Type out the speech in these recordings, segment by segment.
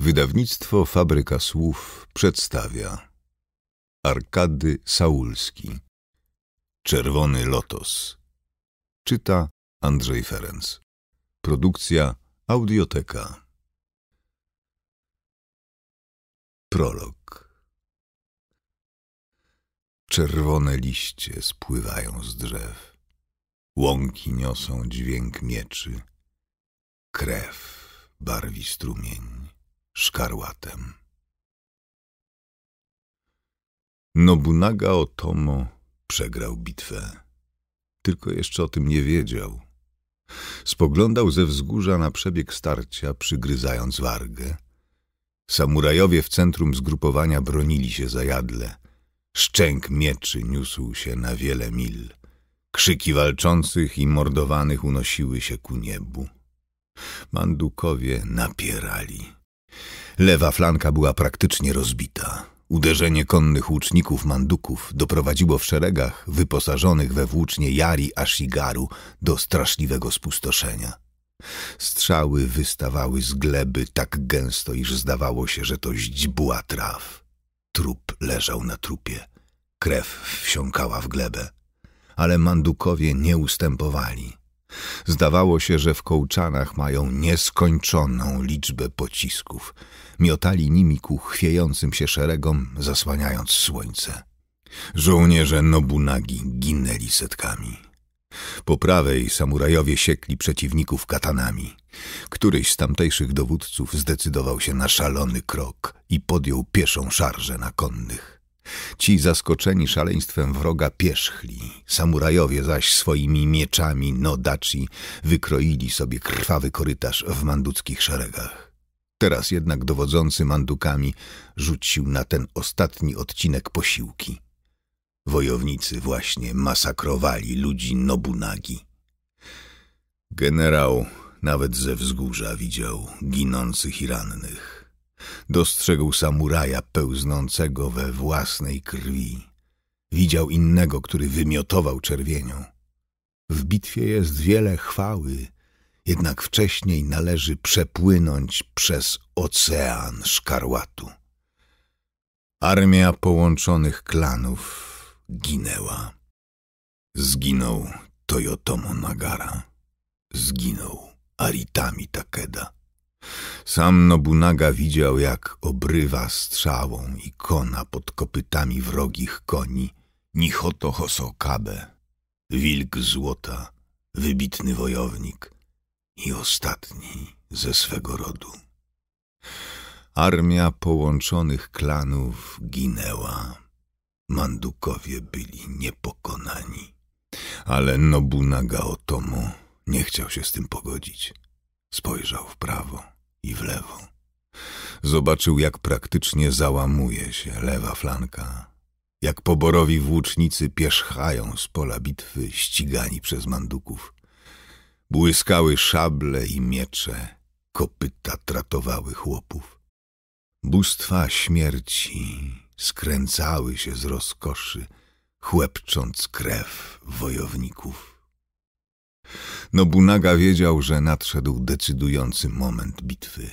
Wydawnictwo Fabryka Słów przedstawia Arkady Saulski Czerwony Lotos Czyta Andrzej Ferenc Produkcja Audioteka Prolog Czerwone liście spływają z drzew Łąki niosą dźwięk mieczy Krew barwi strumień szkarłatem. Nobunaga Otomo przegrał bitwę. Tylko jeszcze o tym nie wiedział. Spoglądał ze wzgórza na przebieg starcia, przygryzając wargę. Samurajowie w centrum zgrupowania bronili się zajadle. Szczęk mieczy niósł się na wiele mil. Krzyki walczących i mordowanych unosiły się ku niebu. Mandukowie napierali. Lewa flanka była praktycznie rozbita. Uderzenie konnych łuczników manduków doprowadziło w szeregach wyposażonych we włócznie Jari Ashigaru do straszliwego spustoszenia. Strzały wystawały z gleby tak gęsto, iż zdawało się, że to źdźbła traw. Trup leżał na trupie. Krew wsiąkała w glebę. Ale mandukowie nie ustępowali. Zdawało się, że w kołczanach mają nieskończoną liczbę pocisków. Miotali nimi ku chwiejącym się szeregom, zasłaniając słońce. Żołnierze Nobunagi ginęli setkami. Po prawej samurajowie siekli przeciwników katanami. Któryś z tamtejszych dowódców zdecydował się na szalony krok i podjął pieszą szarżę na konnych. Ci zaskoczeni szaleństwem wroga pierzchli, samurajowie zaś swoimi mieczami nodaci wykroili sobie krwawy korytarz w manduckich szeregach. Teraz jednak dowodzący mandukami rzucił na ten ostatni odcinek posiłki. Wojownicy właśnie masakrowali ludzi Nobunagi. Generał nawet ze wzgórza widział ginących i rannych. Dostrzegł samuraja pełznącego we własnej krwi. Widział innego, który wymiotował czerwienią. W bitwie jest wiele chwały, jednak wcześniej należy przepłynąć przez ocean szkarłatu. Armia połączonych klanów ginęła. Zginął Toyotomo Nagara. Zginął Aritami Takeda. Sam Nobunaga widział, jak obrywa strzałą i kona pod kopytami wrogich koni Nichoto Hosokabe, wilk złota, wybitny wojownik i ostatni ze swego rodu. Armia połączonych klanów ginęła. Mandukowie byli niepokonani. Ale Nobunaga Otomo nie chciał się z tym pogodzić. Spojrzał w prawo i w lewo. Zobaczył, jak praktycznie załamuje się lewa flanka, jak poborowi włócznicy pierzchają z pola bitwy ścigani przez manduków. Błyskały szable i miecze, kopyta tratowały chłopów. Bóstwa śmierci skręcały się z rozkoszy, chłepcząc krew wojowników. Nobunaga wiedział, że nadszedł decydujący moment bitwy.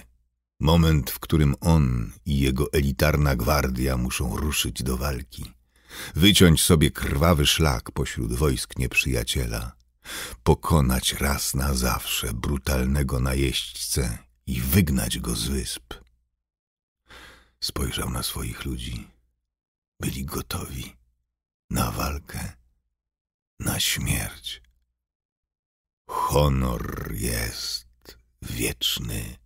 Moment, w którym on i jego elitarna gwardia muszą ruszyć do walki. Wyciąć sobie krwawy szlak pośród wojsk nieprzyjaciela. Pokonać raz na zawsze brutalnego najeźdźcę i wygnać go z wysp. Spojrzał na swoich ludzi. Byli gotowi na walkę, na śmierć honor jest wieczny.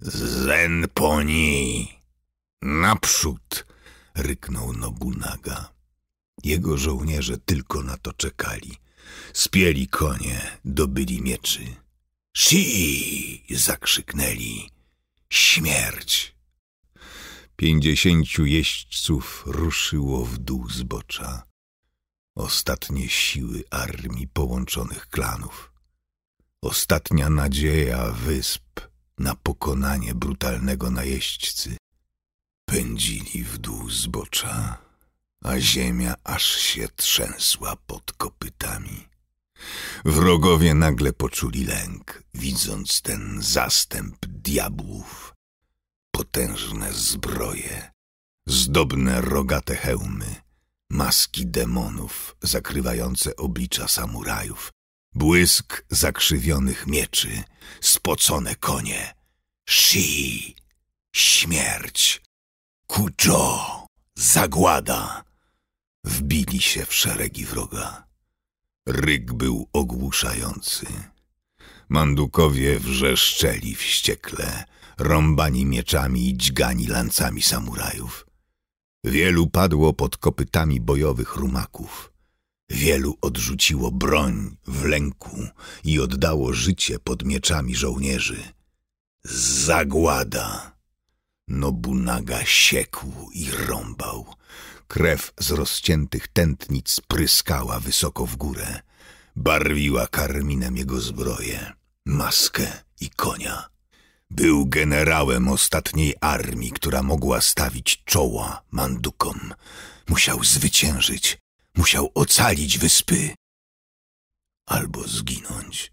Zen po niej! Naprzód! ryknął Nobunaga. Jego żołnierze tylko na to czekali. Spieli konie, dobyli mieczy. Si! zakrzyknęli. Śmierć! Pięćdziesięciu jeźdźców ruszyło w dół zbocza ostatnie siły armii połączonych klanów, ostatnia nadzieja wysp na pokonanie brutalnego najeźdźcy. Pędzili w dół zbocza, a ziemia aż się trzęsła pod kopytami. Wrogowie nagle poczuli lęk, widząc ten zastęp diabłów. Potężne zbroje, zdobne rogate hełmy, maski demonów zakrywające oblicza samurajów, błysk zakrzywionych mieczy, spocone konie, Shi, śmierć, Kujo, zagłada, wbili się w szeregi wroga. Ryk był ogłuszający. Mandukowie wrzeszczeli wściekle, rąbani mieczami i dźgani lancami samurajów. Wielu padło pod kopytami bojowych rumaków. Wielu odrzuciło broń w lęku i oddało życie pod mieczami żołnierzy. Zagłada! Nobunaga siekł i rąbał. Krew z rozciętych tętnic pryskała wysoko w górę. Barwiła karminem jego zbroję, maskę i konia. Był generałem ostatniej armii, która mogła stawić czoła mandukom. Musiał zwyciężyć, musiał ocalić wyspy. Albo zginąć.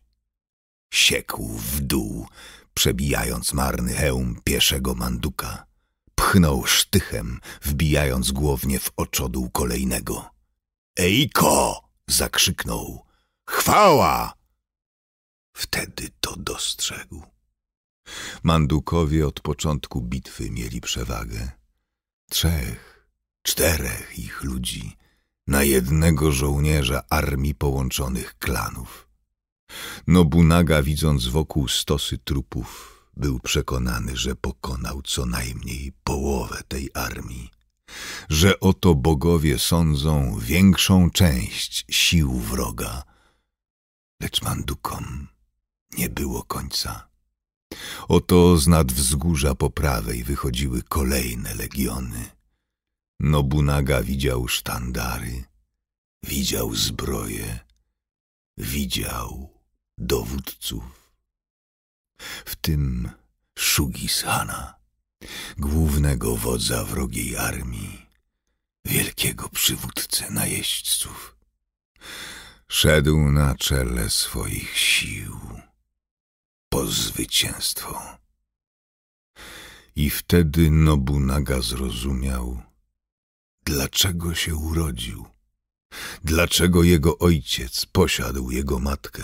Siekł w dół, przebijając marny hełm pieszego manduka. Pchnął sztychem, wbijając głownie w oczodół kolejnego. Ejko! zakrzyknął. Chwała! Wtedy to dostrzegł. Mandukowie od początku bitwy mieli przewagę. Trzech, czterech ich ludzi na jednego żołnierza armii połączonych klanów. Nobunaga, widząc wokół stosy trupów, był przekonany, że pokonał co najmniej połowę tej armii, że oto bogowie sądzą większą część sił wroga. Lecz Mandukom nie było końca. Oto z nad wzgórza po prawej wychodziły kolejne legiony. Nobunaga widział sztandary, widział zbroje, widział dowódców. W tym Shugishana, głównego wodza wrogiej armii, wielkiego przywódcę najeźdźców. Szedł na czele swoich sił zwycięstwo. I wtedy Nobunaga zrozumiał, dlaczego się urodził, dlaczego jego ojciec posiadł jego matkę,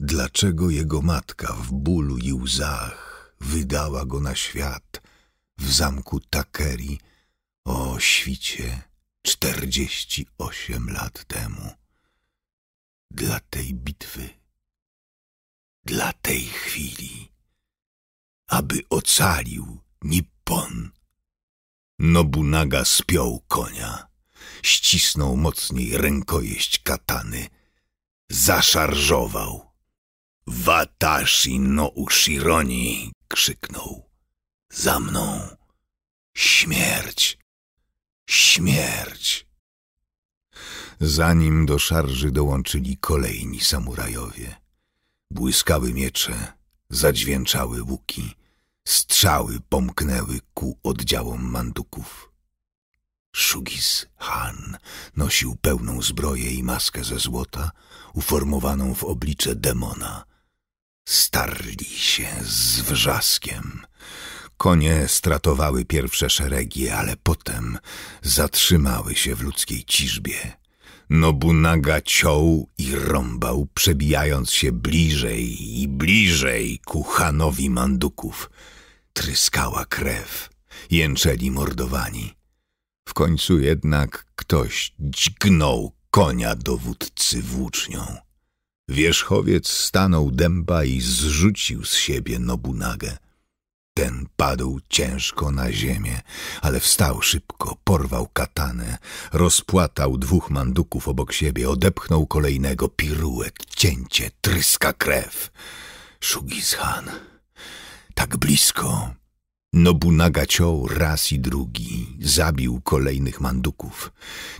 dlaczego jego matka w bólu i łzach wydała go na świat w zamku Takeri o świcie czterdzieści osiem lat temu. Dla tej bitwy dla tej chwili, aby ocalił Nippon. Nobunaga spiął konia, ścisnął mocniej rękojeść katany, zaszarżował. Watashi no Ushironi! krzyknął. Za mną! Śmierć! Śmierć! Zanim do szarży dołączyli kolejni samurajowie. Błyskały miecze, zadźwięczały łuki, strzały pomknęły ku oddziałom manduków. Szugis Han nosił pełną zbroję i maskę ze złota, uformowaną w oblicze demona. Starli się z wrzaskiem. Konie stratowały pierwsze szeregi, ale potem zatrzymały się w ludzkiej ciżbie. Nobunaga ciął i rąbał, przebijając się bliżej i bliżej ku Hanowi Manduków. Tryskała krew, jęczeli mordowani. W końcu jednak ktoś dźgnął konia dowódcy włócznią. Wierzchowiec stanął dęba i zrzucił z siebie Nobunagę. Ten padł ciężko na ziemię, ale wstał szybko, porwał katanę, rozpłatał dwóch manduków obok siebie, odepchnął kolejnego pirułek, cięcie, tryska krew. Shugizhan, tak blisko. Nobunaga ciął raz i drugi, zabił kolejnych manduków.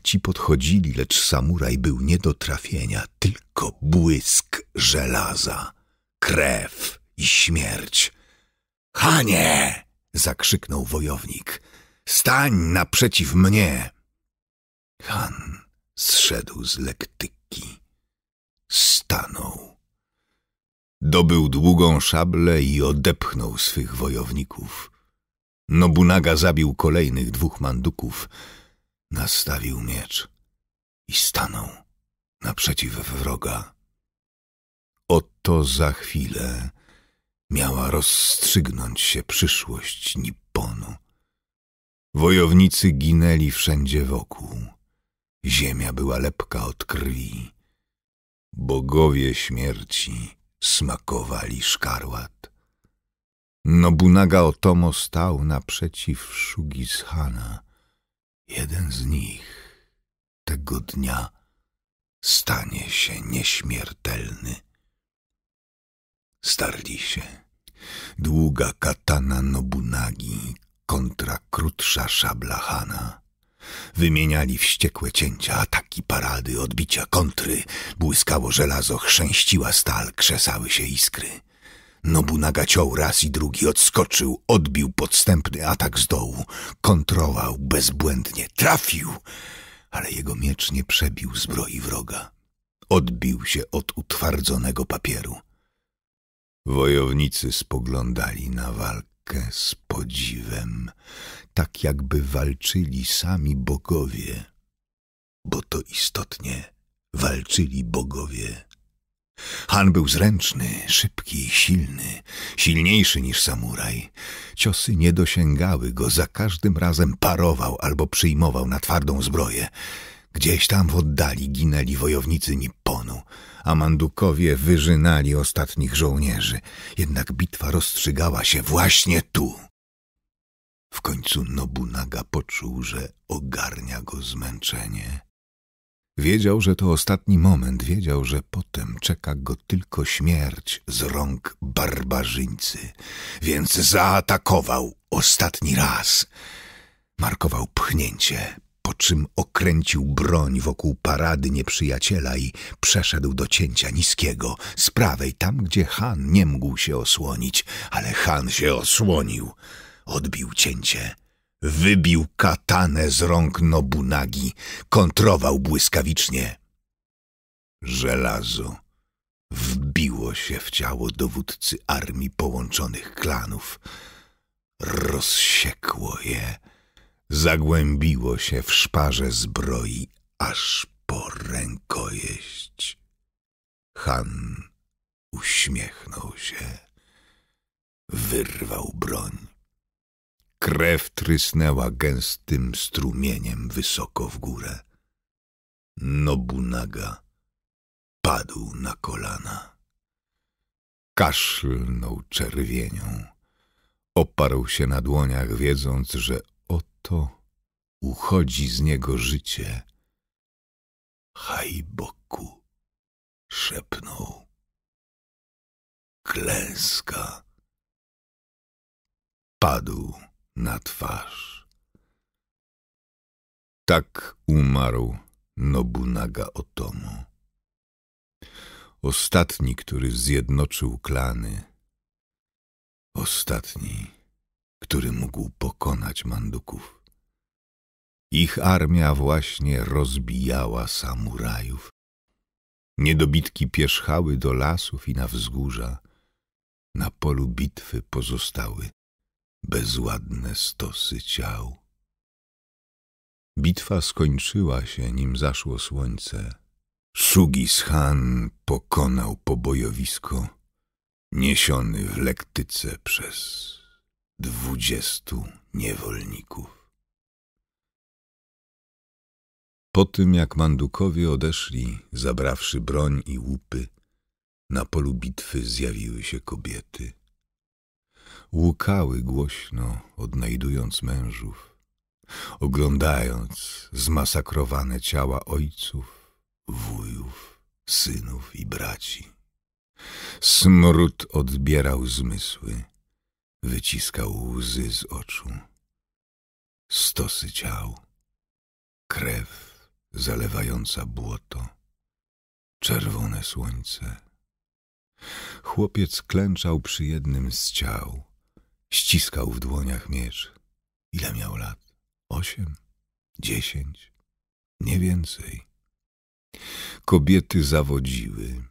Ci podchodzili, lecz samuraj był nie do trafienia, tylko błysk żelaza, krew i śmierć. Hanie! zakrzyknął wojownik. Stań naprzeciw mnie! Han zszedł z lektyki. Stanął. Dobył długą szablę i odepchnął swych wojowników. Nobunaga zabił kolejnych dwóch manduków, nastawił miecz i stanął naprzeciw wroga. Oto za chwilę miała rozstrzygnąć się przyszłość Nipponu. Wojownicy ginęli wszędzie wokół. Ziemia była lepka od krwi. Bogowie śmierci smakowali szkarłat. Nobunaga Otomo stał naprzeciw Shugishana. Jeden z nich tego dnia stanie się nieśmiertelny. Starli się. Długa katana Nobunagi kontra krótsza szabla Hana. Wymieniali wściekłe cięcia, ataki, parady, odbicia, kontry. Błyskało żelazo, chrzęściła stal, krzesały się iskry. Nobunaga ciął raz i drugi, odskoczył, odbił podstępny atak z dołu. Kontrował bezbłędnie, trafił, ale jego miecz nie przebił zbroi wroga. Odbił się od utwardzonego papieru. Wojownicy spoglądali na walkę z podziwem, tak jakby walczyli sami bogowie, bo to istotnie walczyli bogowie. Han był zręczny, szybki i silny, silniejszy niż samuraj. Ciosy nie dosięgały go, za każdym razem parował albo przyjmował na twardą zbroję. Gdzieś tam w oddali ginęli wojownicy Nipponu, a mandukowie wyrzynali ostatnich żołnierzy. Jednak bitwa rozstrzygała się właśnie tu. W końcu Nobunaga poczuł, że ogarnia go zmęczenie. Wiedział, że to ostatni moment, wiedział, że potem czeka go tylko śmierć z rąk barbarzyńcy, więc zaatakował ostatni raz. Markował pchnięcie, czym okręcił broń wokół parady nieprzyjaciela i przeszedł do cięcia niskiego, z prawej, tam gdzie Han nie mógł się osłonić, ale Han się osłonił. Odbił cięcie. Wybił katanę z rąk Nobunagi, kontrował błyskawicznie. Żelazo wbiło się w ciało dowódcy armii połączonych klanów. Rozsiekło je zagłębiło się w szparze zbroi aż po rękojeść. Han uśmiechnął się, wyrwał broń. Krew trysnęła gęstym strumieniem wysoko w górę. Nobunaga padł na kolana. Kaszlnął czerwienią. Oparł się na dłoniach, wiedząc, że to uchodzi z niego życie. Hajboku, szepnął. Klęska. Padł na twarz. Tak umarł Nobunaga Otomo. Ostatni, który zjednoczył klany. Ostatni który mógł pokonać manduków. Ich armia właśnie rozbijała samurajów. Niedobitki pierzchały do lasów i na wzgórza. Na polu bitwy pozostały bezładne stosy ciał. Bitwa skończyła się, nim zaszło słońce. Sugis han pokonał pobojowisko, niesiony w lektyce przez dwudziestu niewolników. Po tym, jak mandukowie odeszli, zabrawszy broń i łupy, na polu bitwy zjawiły się kobiety. Łukały głośno, odnajdując mężów, oglądając zmasakrowane ciała ojców, wujów, synów i braci. Smród odbierał zmysły wyciskał łzy z oczu. Stosy ciał, krew zalewająca błoto, czerwone słońce. Chłopiec klęczał przy jednym z ciał, ściskał w dłoniach miecz. Ile miał lat? Osiem? Dziesięć? Nie więcej. Kobiety zawodziły.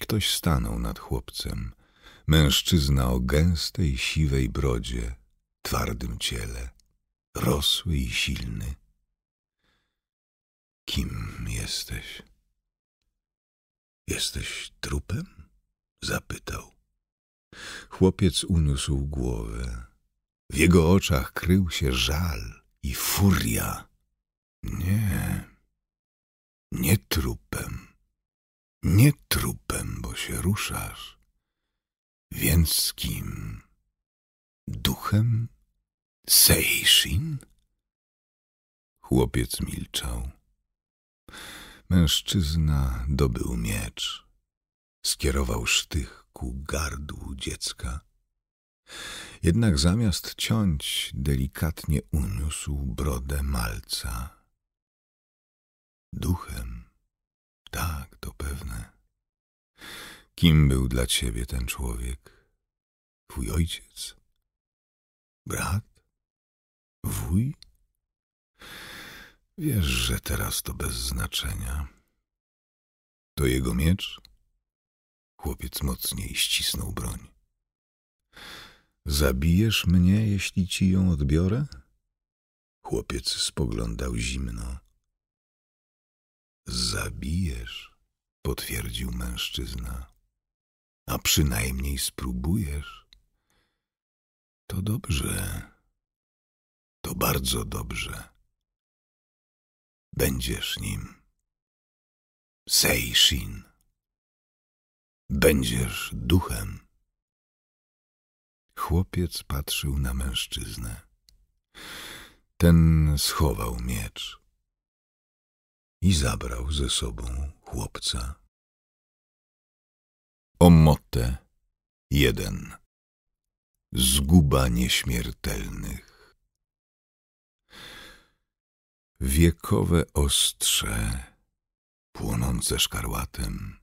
Ktoś stanął nad chłopcem – mężczyzna o gęstej, siwej brodzie, twardym ciele, rosły i silny. Kim jesteś? Jesteś trupem? zapytał. Chłopiec uniósł głowę. W jego oczach krył się żal i furia. Nie, nie trupem, nie trupem, bo się ruszasz. Więc kim? Duchem? Seishin? Chłopiec milczał. Mężczyzna dobył miecz. Skierował sztych ku gardłu dziecka. Jednak zamiast ciąć, delikatnie uniósł brodę malca. Duchem Kim był dla ciebie ten człowiek? Twój ojciec? Brat? Wuj? Wiesz, że teraz to bez znaczenia. To jego miecz? Chłopiec mocniej ścisnął broń. Zabijesz mnie, jeśli ci ją odbiorę? Chłopiec spoglądał zimno. Zabijesz, potwierdził mężczyzna a przynajmniej spróbujesz. To dobrze. To bardzo dobrze. Będziesz nim. Seishin. Będziesz duchem. Chłopiec patrzył na mężczyznę. Ten schował miecz i zabrał ze sobą chłopca. Omote 1 Zguba nieśmiertelnych Wiekowe ostrze, płonące szkarłatem,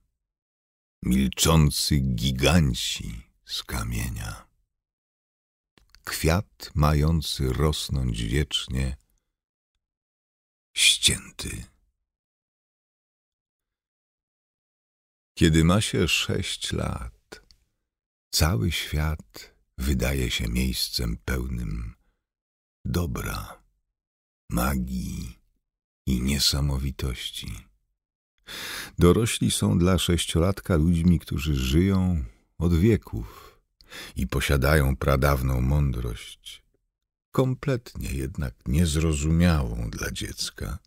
milczący giganci z kamienia, kwiat mający rosnąć wiecznie, ścięty Kiedy ma się sześć lat, cały świat wydaje się miejscem pełnym dobra, magii i niesamowitości. Dorośli są dla sześciolatka ludźmi, którzy żyją od wieków i posiadają pradawną mądrość, kompletnie jednak niezrozumiałą dla dziecka.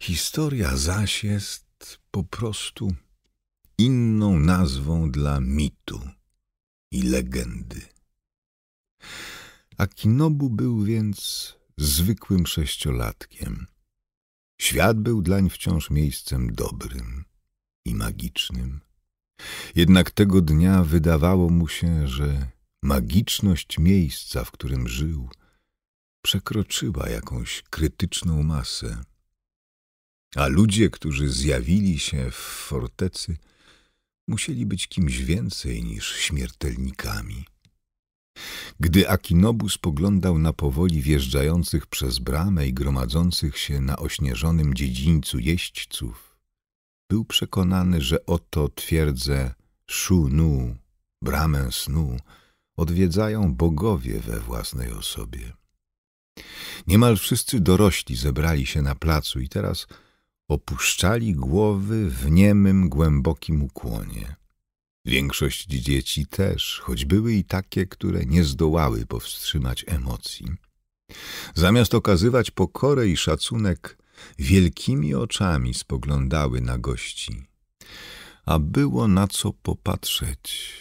Historia zaś jest po prostu inną nazwą dla mitu i legendy. Akinobu był więc zwykłym sześciolatkiem. Świat był dlań wciąż miejscem dobrym i magicznym. Jednak tego dnia wydawało mu się, że magiczność miejsca, w którym żył, przekroczyła jakąś krytyczną masę. A ludzie, którzy zjawili się w fortecy – musieli być kimś więcej niż śmiertelnikami. Gdy Akinobus poglądał na powoli wjeżdżających przez bramę i gromadzących się na ośnieżonym dziedzińcu jeźdźców, był przekonany, że oto twierdzę Shunu, nu bramę snu, odwiedzają bogowie we własnej osobie. Niemal wszyscy dorośli zebrali się na placu i teraz opuszczali głowy w niemym, głębokim ukłonie. Większość dzieci też, choć były i takie, które nie zdołały powstrzymać emocji. Zamiast okazywać pokorę i szacunek, wielkimi oczami spoglądały na gości. A było na co popatrzeć.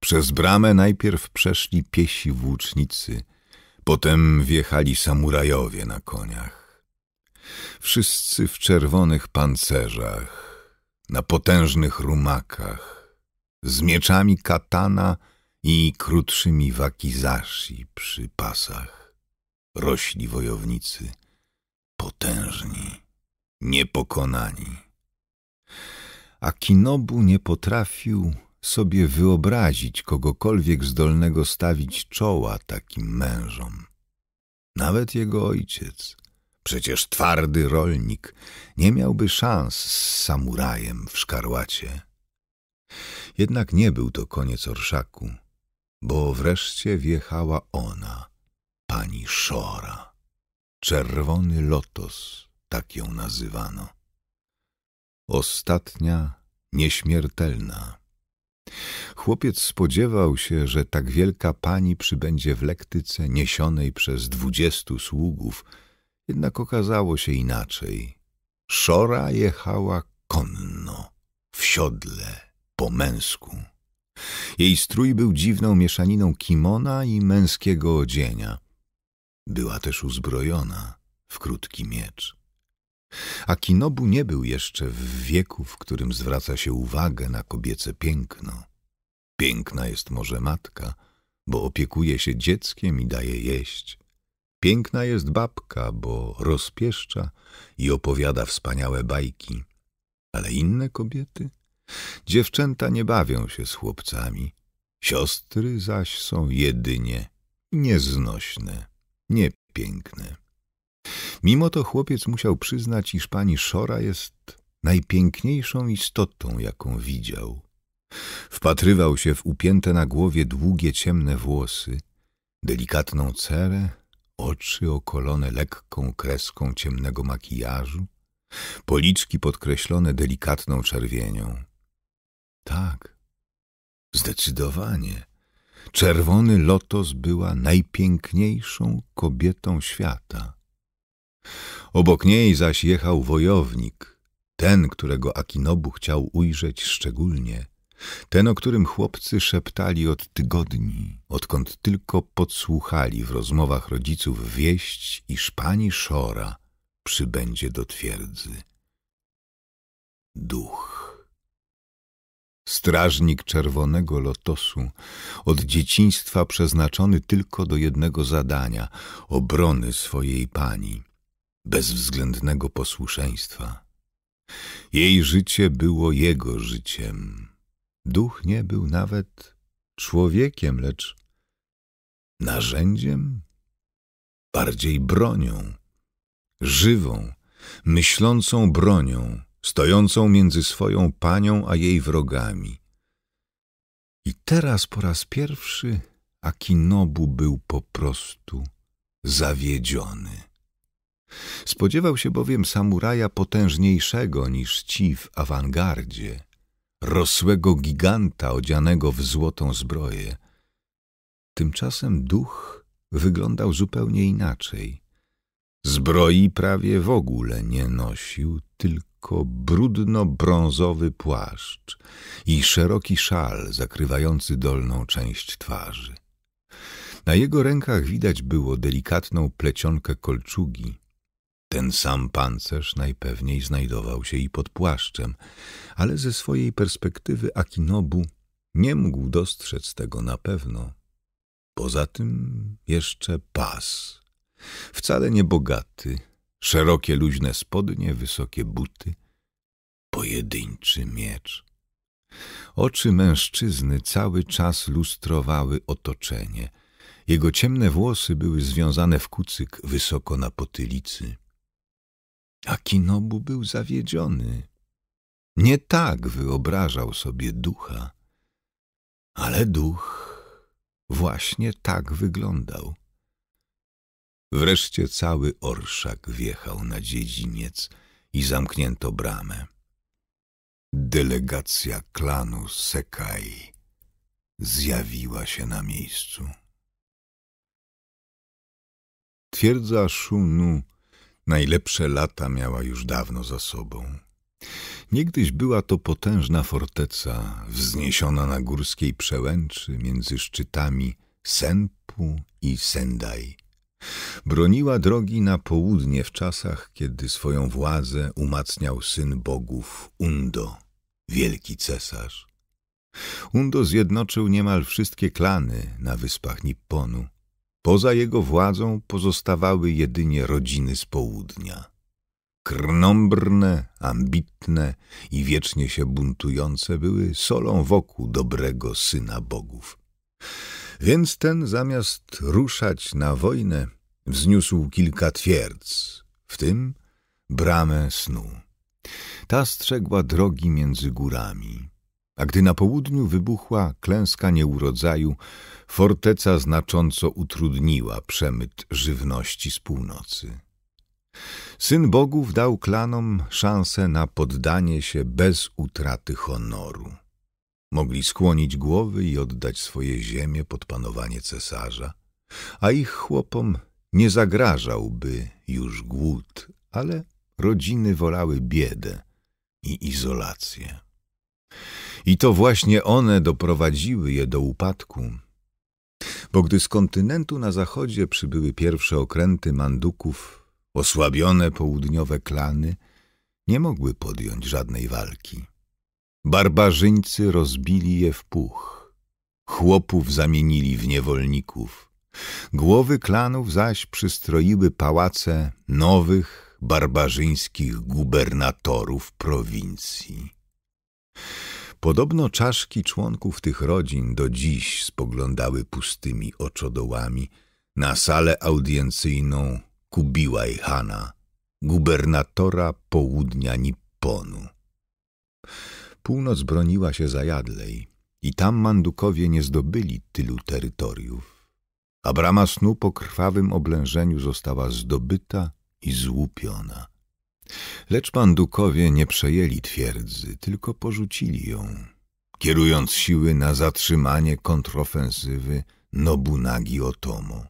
Przez bramę najpierw przeszli piesi włócznicy, potem wjechali samurajowie na koniach wszyscy w czerwonych pancerzach, na potężnych rumakach, z mieczami katana i krótszymi wakizashi przy pasach. Rośli wojownicy, potężni, niepokonani. A Kinobu nie potrafił sobie wyobrazić kogokolwiek zdolnego stawić czoła takim mężom. Nawet jego ojciec, Przecież twardy rolnik nie miałby szans z samurajem w szkarłacie. Jednak nie był to koniec orszaku, bo wreszcie wjechała ona, pani Szora. Czerwony lotos, tak ją nazywano. Ostatnia, nieśmiertelna. Chłopiec spodziewał się, że tak wielka pani przybędzie w lektyce niesionej przez dwudziestu sługów – jednak okazało się inaczej. Szora jechała konno, w siodle, po męsku. Jej strój był dziwną mieszaniną kimona i męskiego odzienia. Była też uzbrojona w krótki miecz. A Kinobu nie był jeszcze w wieku, w którym zwraca się uwagę na kobiece piękno. Piękna jest może matka, bo opiekuje się dzieckiem i daje jeść. Piękna jest babka, bo rozpieszcza i opowiada wspaniałe bajki. Ale inne kobiety? Dziewczęta nie bawią się z chłopcami, siostry zaś są jedynie nieznośne, niepiękne. Mimo to chłopiec musiał przyznać, iż pani Szora jest najpiękniejszą istotą, jaką widział. Wpatrywał się w upięte na głowie długie ciemne włosy, delikatną cerę, oczy okolone lekką kreską ciemnego makijażu, policzki podkreślone delikatną czerwienią. Tak, zdecydowanie. Czerwony lotos była najpiękniejszą kobietą świata. Obok niej zaś jechał wojownik, ten, którego Akinobu chciał ujrzeć szczególnie, ten, o którym chłopcy szeptali od tygodni, odkąd tylko podsłuchali w rozmowach rodziców wieść, iż pani Szora przybędzie do twierdzy. Duch. Strażnik czerwonego lotosu, od dzieciństwa przeznaczony tylko do jednego zadania obrony swojej pani, bezwzględnego posłuszeństwa. Jej życie było jego życiem Duch nie był nawet człowiekiem, lecz narzędziem, bardziej bronią, żywą, myślącą bronią, stojącą między swoją panią a jej wrogami. I teraz po raz pierwszy Akinobu był po prostu zawiedziony. Spodziewał się bowiem samuraja potężniejszego niż ci w awangardzie – rosłego giganta odzianego w złotą zbroję. Tymczasem duch wyglądał zupełnie inaczej. Zbroi prawie w ogóle nie nosił, tylko brudno-brązowy płaszcz i szeroki szal zakrywający dolną część twarzy. Na jego rękach widać było delikatną plecionkę kolczugi, ten sam pancerz najpewniej znajdował się i pod płaszczem, ale ze swojej perspektywy Akinobu nie mógł dostrzec tego na pewno. Poza tym jeszcze pas. Wcale nie bogaty, szerokie luźne spodnie, wysokie buty, pojedynczy miecz. Oczy mężczyzny cały czas lustrowały otoczenie. Jego ciemne włosy były związane w kucyk wysoko na potylicy. A Kinobu był zawiedziony. Nie tak wyobrażał sobie ducha, ale duch właśnie tak wyglądał. Wreszcie cały orszak wjechał na dziedziniec i zamknięto bramę. Delegacja klanu Sekai zjawiła się na miejscu. Twierdza Shunu Najlepsze lata miała już dawno za sobą. Niegdyś była to potężna forteca, wzniesiona na górskiej przełęczy między szczytami Senpu i Sendai. Broniła drogi na południe w czasach, kiedy swoją władzę umacniał syn bogów Undo, wielki cesarz. Undo zjednoczył niemal wszystkie klany na wyspach Nipponu Poza jego władzą pozostawały jedynie rodziny z południa. Krnąbrne, ambitne i wiecznie się buntujące były solą wokół dobrego syna bogów. Więc ten zamiast ruszać na wojnę, wzniósł kilka twierdz, w tym bramę snu. Ta strzegła drogi między górami, a gdy na południu wybuchła klęska nieurodzaju, forteca znacząco utrudniła przemyt żywności z północy. Syn bogów dał klanom szansę na poddanie się bez utraty honoru. Mogli skłonić głowy i oddać swoje ziemie pod panowanie cesarza, a ich chłopom nie zagrażałby już głód, ale rodziny wolały biedę i izolację. I to właśnie one doprowadziły je do upadku. Bo gdy z kontynentu na zachodzie przybyły pierwsze okręty manduków, osłabione południowe klany nie mogły podjąć żadnej walki. Barbarzyńcy rozbili je w puch. Chłopów zamienili w niewolników. Głowy klanów zaś przystroiły pałace nowych, barbarzyńskich gubernatorów prowincji. Podobno czaszki członków tych rodzin do dziś spoglądały pustymi oczodołami na salę audiencyjną Kubiłaj Hana, gubernatora południa Nipponu. Północ broniła się zajadlej i tam mandukowie nie zdobyli tylu terytoriów. A brama snu po krwawym oblężeniu została zdobyta i złupiona. Lecz pandukowie nie przejęli twierdzy, tylko porzucili ją, kierując siły na zatrzymanie kontrofensywy Nobunagi Otomo.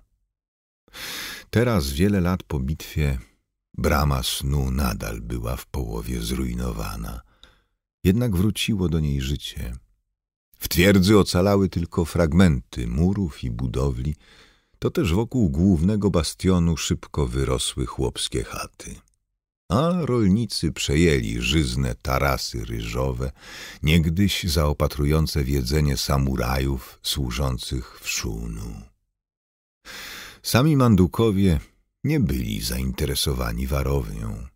Teraz, wiele lat po bitwie, brama snu nadal była w połowie zrujnowana. Jednak wróciło do niej życie. W twierdzy ocalały tylko fragmenty murów i budowli, to też wokół głównego bastionu szybko wyrosły chłopskie chaty a rolnicy przejęli żyzne tarasy ryżowe, niegdyś zaopatrujące w jedzenie samurajów służących w szunu. Sami mandukowie nie byli zainteresowani warownią.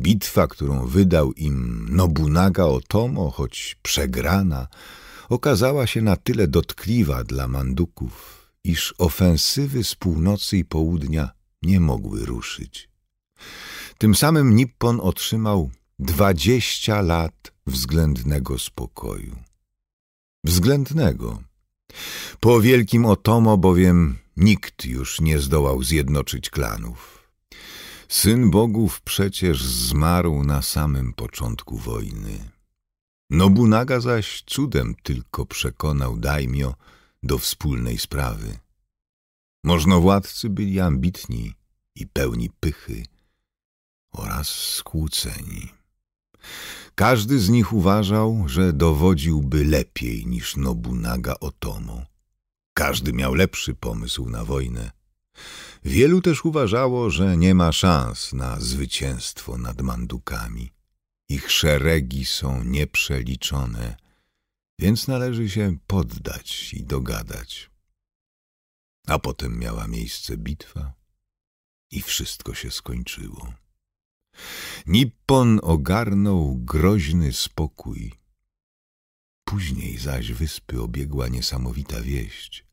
Bitwa, którą wydał im Nobunaga Otomo, choć przegrana, okazała się na tyle dotkliwa dla manduków, iż ofensywy z północy i południa nie mogły ruszyć. Tym samym Nippon otrzymał dwadzieścia lat względnego spokoju. Względnego. Po wielkim Otomo bowiem nikt już nie zdołał zjednoczyć klanów. Syn bogów przecież zmarł na samym początku wojny. Nobunaga zaś cudem tylko przekonał daimio do wspólnej sprawy. Możnowładcy byli ambitni i pełni pychy – oraz skłóceni. Każdy z nich uważał, że dowodziłby lepiej niż Nobunaga Otomo. Każdy miał lepszy pomysł na wojnę. Wielu też uważało, że nie ma szans na zwycięstwo nad Mandukami. Ich szeregi są nieprzeliczone, więc należy się poddać i dogadać. A potem miała miejsce bitwa i wszystko się skończyło. Nippon ogarnął groźny spokój. Później zaś wyspy obiegła niesamowita wieść.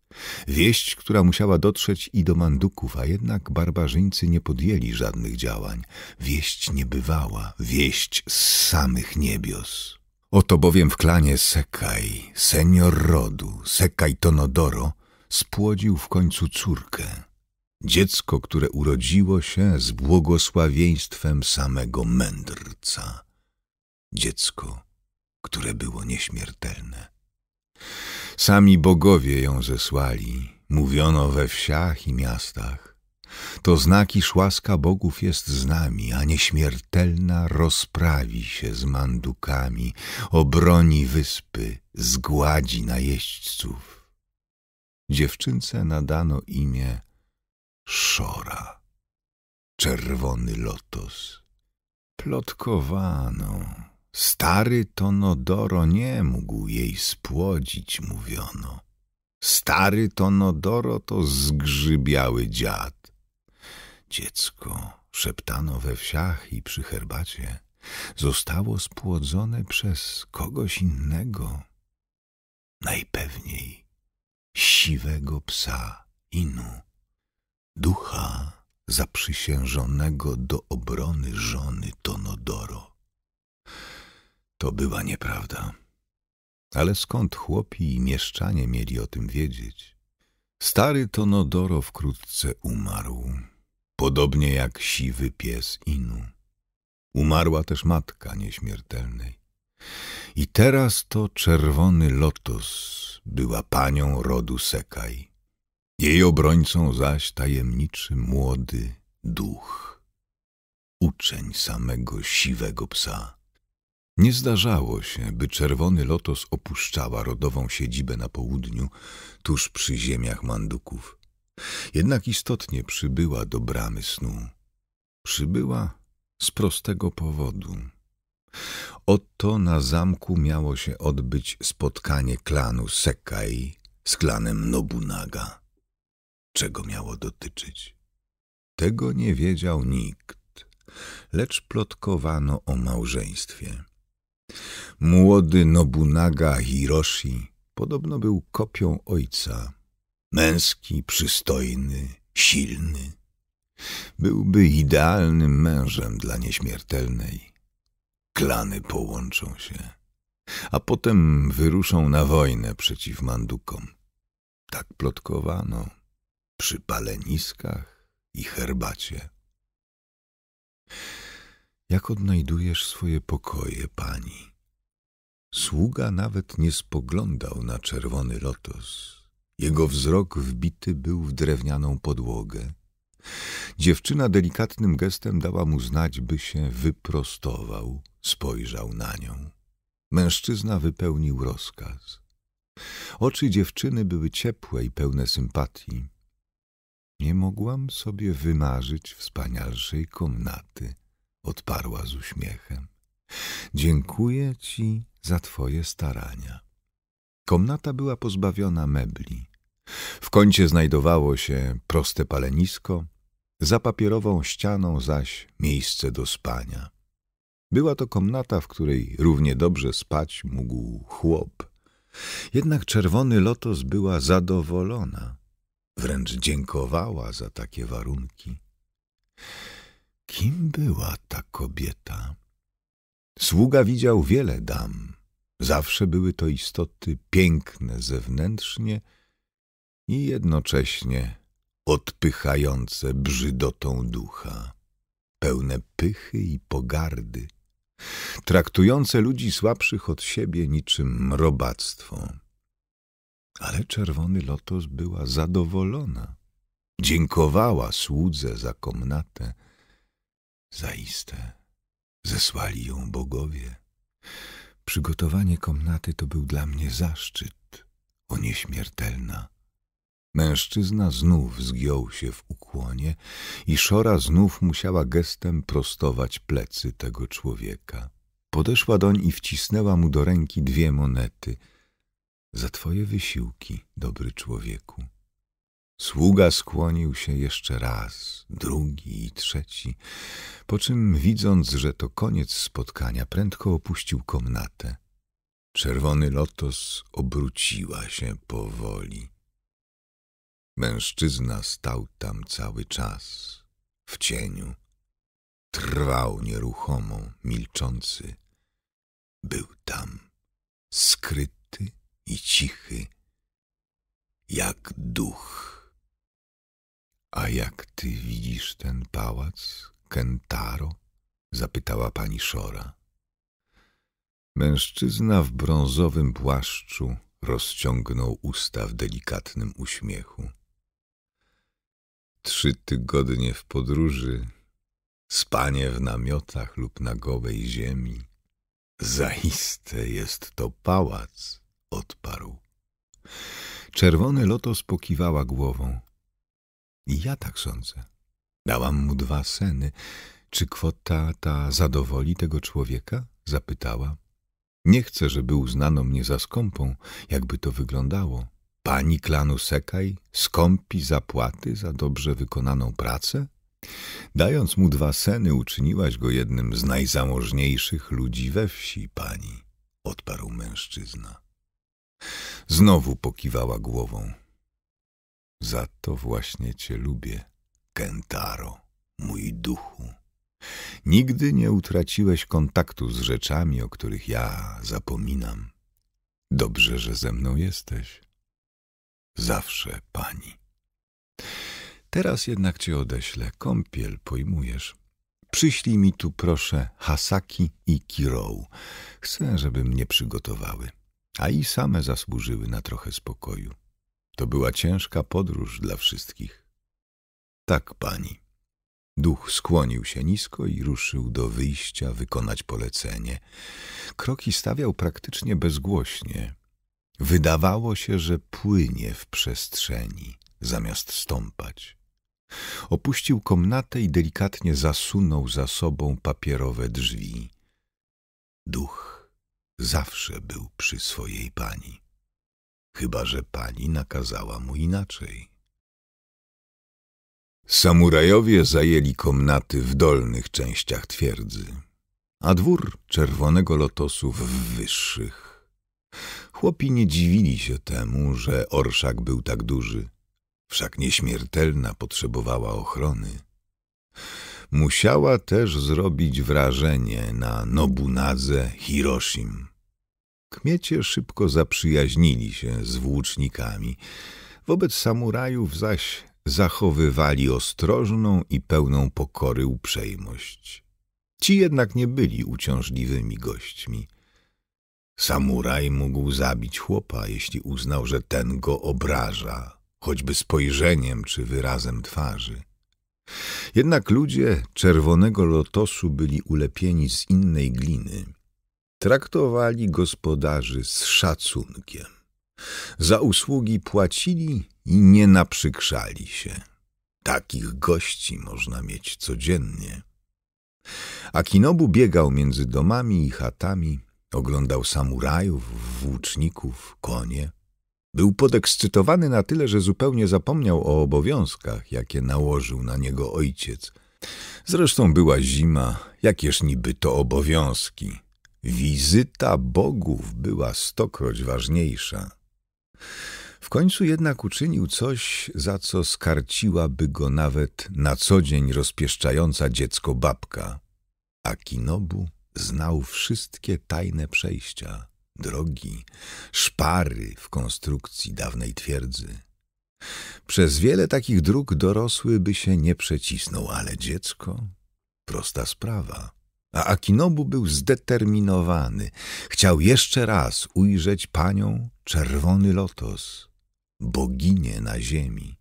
Wieść, która musiała dotrzeć i do manduków, a jednak barbarzyńcy nie podjęli żadnych działań. Wieść niebywała, wieść z samych niebios. Oto bowiem w klanie Sekaj, senior rodu, Sekaj Tonodoro, spłodził w końcu córkę dziecko, które urodziło się z błogosławieństwem samego mędrca, dziecko, które było nieśmiertelne. Sami bogowie ją zesłali, mówiono we wsiach i miastach. To znak iż łaska bogów jest z nami, a nieśmiertelna rozprawi się z mandukami, obroni wyspy, zgładzi najeźdźców. Dziewczynce nadano imię szora, czerwony lotos. Plotkowano, stary Tonodoro nie mógł jej spłodzić, mówiono. Stary Tonodoro to zgrzybiały dziad. Dziecko, szeptano we wsiach i przy herbacie, zostało spłodzone przez kogoś innego. Najpewniej siwego psa Inu ducha zaprzysiężonego do obrony żony Tonodoro. To była nieprawda. Ale skąd chłopi i mieszczanie mieli o tym wiedzieć? Stary Tonodoro wkrótce umarł, podobnie jak siwy pies Inu. Umarła też matka nieśmiertelnej. I teraz to czerwony lotos była panią rodu Sekaj. Jej obrońcą zaś tajemniczy młody duch, uczeń samego siwego psa. Nie zdarzało się, by czerwony lotos opuszczała rodową siedzibę na południu, tuż przy ziemiach manduków. Jednak istotnie przybyła do bramy snu. Przybyła z prostego powodu. Oto na zamku miało się odbyć spotkanie klanu Sekai z klanem Nobunaga. Czego miało dotyczyć? Tego nie wiedział nikt, lecz plotkowano o małżeństwie. Młody Nobunaga Hiroshi podobno był kopią ojca. Męski, przystojny, silny. Byłby idealnym mężem dla nieśmiertelnej. Klany połączą się, a potem wyruszą na wojnę przeciw mandukom. Tak plotkowano przy paleniskach i herbacie. Jak odnajdujesz swoje pokoje, pani? Sługa nawet nie spoglądał na czerwony lotos. Jego wzrok wbity był w drewnianą podłogę. Dziewczyna delikatnym gestem dała mu znać, by się wyprostował, spojrzał na nią. Mężczyzna wypełnił rozkaz. Oczy dziewczyny były ciepłe i pełne sympatii. Nie mogłam sobie wymarzyć wspanialszej komnaty, odparła z uśmiechem. Dziękuję ci za twoje starania. Komnata była pozbawiona mebli. W kącie znajdowało się proste palenisko, za papierową ścianą zaś miejsce do spania. Była to komnata, w której równie dobrze spać mógł chłop. Jednak czerwony lotos była zadowolona – wręcz dziękowała za takie warunki. Kim była ta kobieta? Sługa widział wiele dam. Zawsze były to istoty piękne zewnętrznie i jednocześnie odpychające brzydotą ducha, pełne pychy i pogardy, traktujące ludzi słabszych od siebie niczym robactwo, ale czerwony lotos była zadowolona. Dziękowała słudze za komnatę. Zaiste, zesłali ją bogowie. Przygotowanie komnaty to był dla mnie zaszczyt, o nieśmiertelna. Mężczyzna znów zgiął się w ukłonie i Szora znów musiała gestem prostować plecy tego człowieka. Podeszła doń i wcisnęła mu do ręki dwie monety – za twoje wysiłki, dobry człowieku. Sługa skłonił się jeszcze raz, drugi i trzeci, po czym, widząc, że to koniec spotkania, prędko opuścił komnatę. Czerwony lotos obróciła się powoli. Mężczyzna stał tam cały czas, w cieniu. Trwał nieruchomo, milczący. Był tam, skryty i cichy, jak duch. A jak ty widzisz ten pałac, Kentaro? zapytała pani Szora. Mężczyzna w brązowym płaszczu rozciągnął usta w delikatnym uśmiechu. Trzy tygodnie w podróży, spanie w namiotach lub na gołej ziemi. Zaiste jest to pałac, odparł. Czerwony lotos pokiwała głową. Ja tak sądzę. Dałam mu dwa seny. Czy kwota ta zadowoli tego człowieka? Zapytała. Nie chcę, żeby uznano mnie za skąpą, jakby to wyglądało. Pani klanu Sekaj skąpi zapłaty za dobrze wykonaną pracę? Dając mu dwa seny, uczyniłaś go jednym z najzamożniejszych ludzi we wsi, pani, odparł mężczyzna. Znowu pokiwała głową. Za to właśnie cię lubię, Kentaro, mój duchu. Nigdy nie utraciłeś kontaktu z rzeczami, o których ja zapominam. Dobrze, że ze mną jesteś. Zawsze, pani. Teraz jednak cię odeślę. Kąpiel pojmujesz. Przyślij mi tu, proszę, Hasaki i Kirou. Chcę, żeby mnie przygotowały a i same zasłużyły na trochę spokoju. To była ciężka podróż dla wszystkich. Tak, pani. Duch skłonił się nisko i ruszył do wyjścia wykonać polecenie. Kroki stawiał praktycznie bezgłośnie. Wydawało się, że płynie w przestrzeni, zamiast stąpać. Opuścił komnatę i delikatnie zasunął za sobą papierowe drzwi. Duch zawsze był przy swojej pani, chyba że pani nakazała mu inaczej. Samurajowie zajęli komnaty w dolnych częściach twierdzy, a dwór czerwonego lotosu w wyższych. Chłopi nie dziwili się temu, że orszak był tak duży, wszak nieśmiertelna potrzebowała ochrony. Musiała też zrobić wrażenie na Nobunadze Hiroshim Kmiecie szybko zaprzyjaźnili się z włócznikami. Wobec samurajów zaś zachowywali ostrożną i pełną pokory uprzejmość. Ci jednak nie byli uciążliwymi gośćmi. Samuraj mógł zabić chłopa, jeśli uznał, że ten go obraża, choćby spojrzeniem czy wyrazem twarzy. Jednak ludzie czerwonego lotosu byli ulepieni z innej gliny – traktowali gospodarzy z szacunkiem. Za usługi płacili i nie naprzykrzali się. Takich gości można mieć codziennie. Akinobu biegał między domami i chatami, oglądał samurajów, włóczników, konie. Był podekscytowany na tyle, że zupełnie zapomniał o obowiązkach, jakie nałożył na niego ojciec. Zresztą była zima, jakież niby to obowiązki. Wizyta bogów była stokroć ważniejsza. W końcu jednak uczynił coś, za co skarciłaby go nawet na co dzień rozpieszczająca dziecko babka. A Kinobu znał wszystkie tajne przejścia, drogi, szpary w konstrukcji dawnej twierdzy. Przez wiele takich dróg dorosły by się nie przecisnął, ale dziecko? Prosta sprawa. A Akinobu był zdeterminowany. Chciał jeszcze raz ujrzeć panią Czerwony Lotos, boginię na ziemi.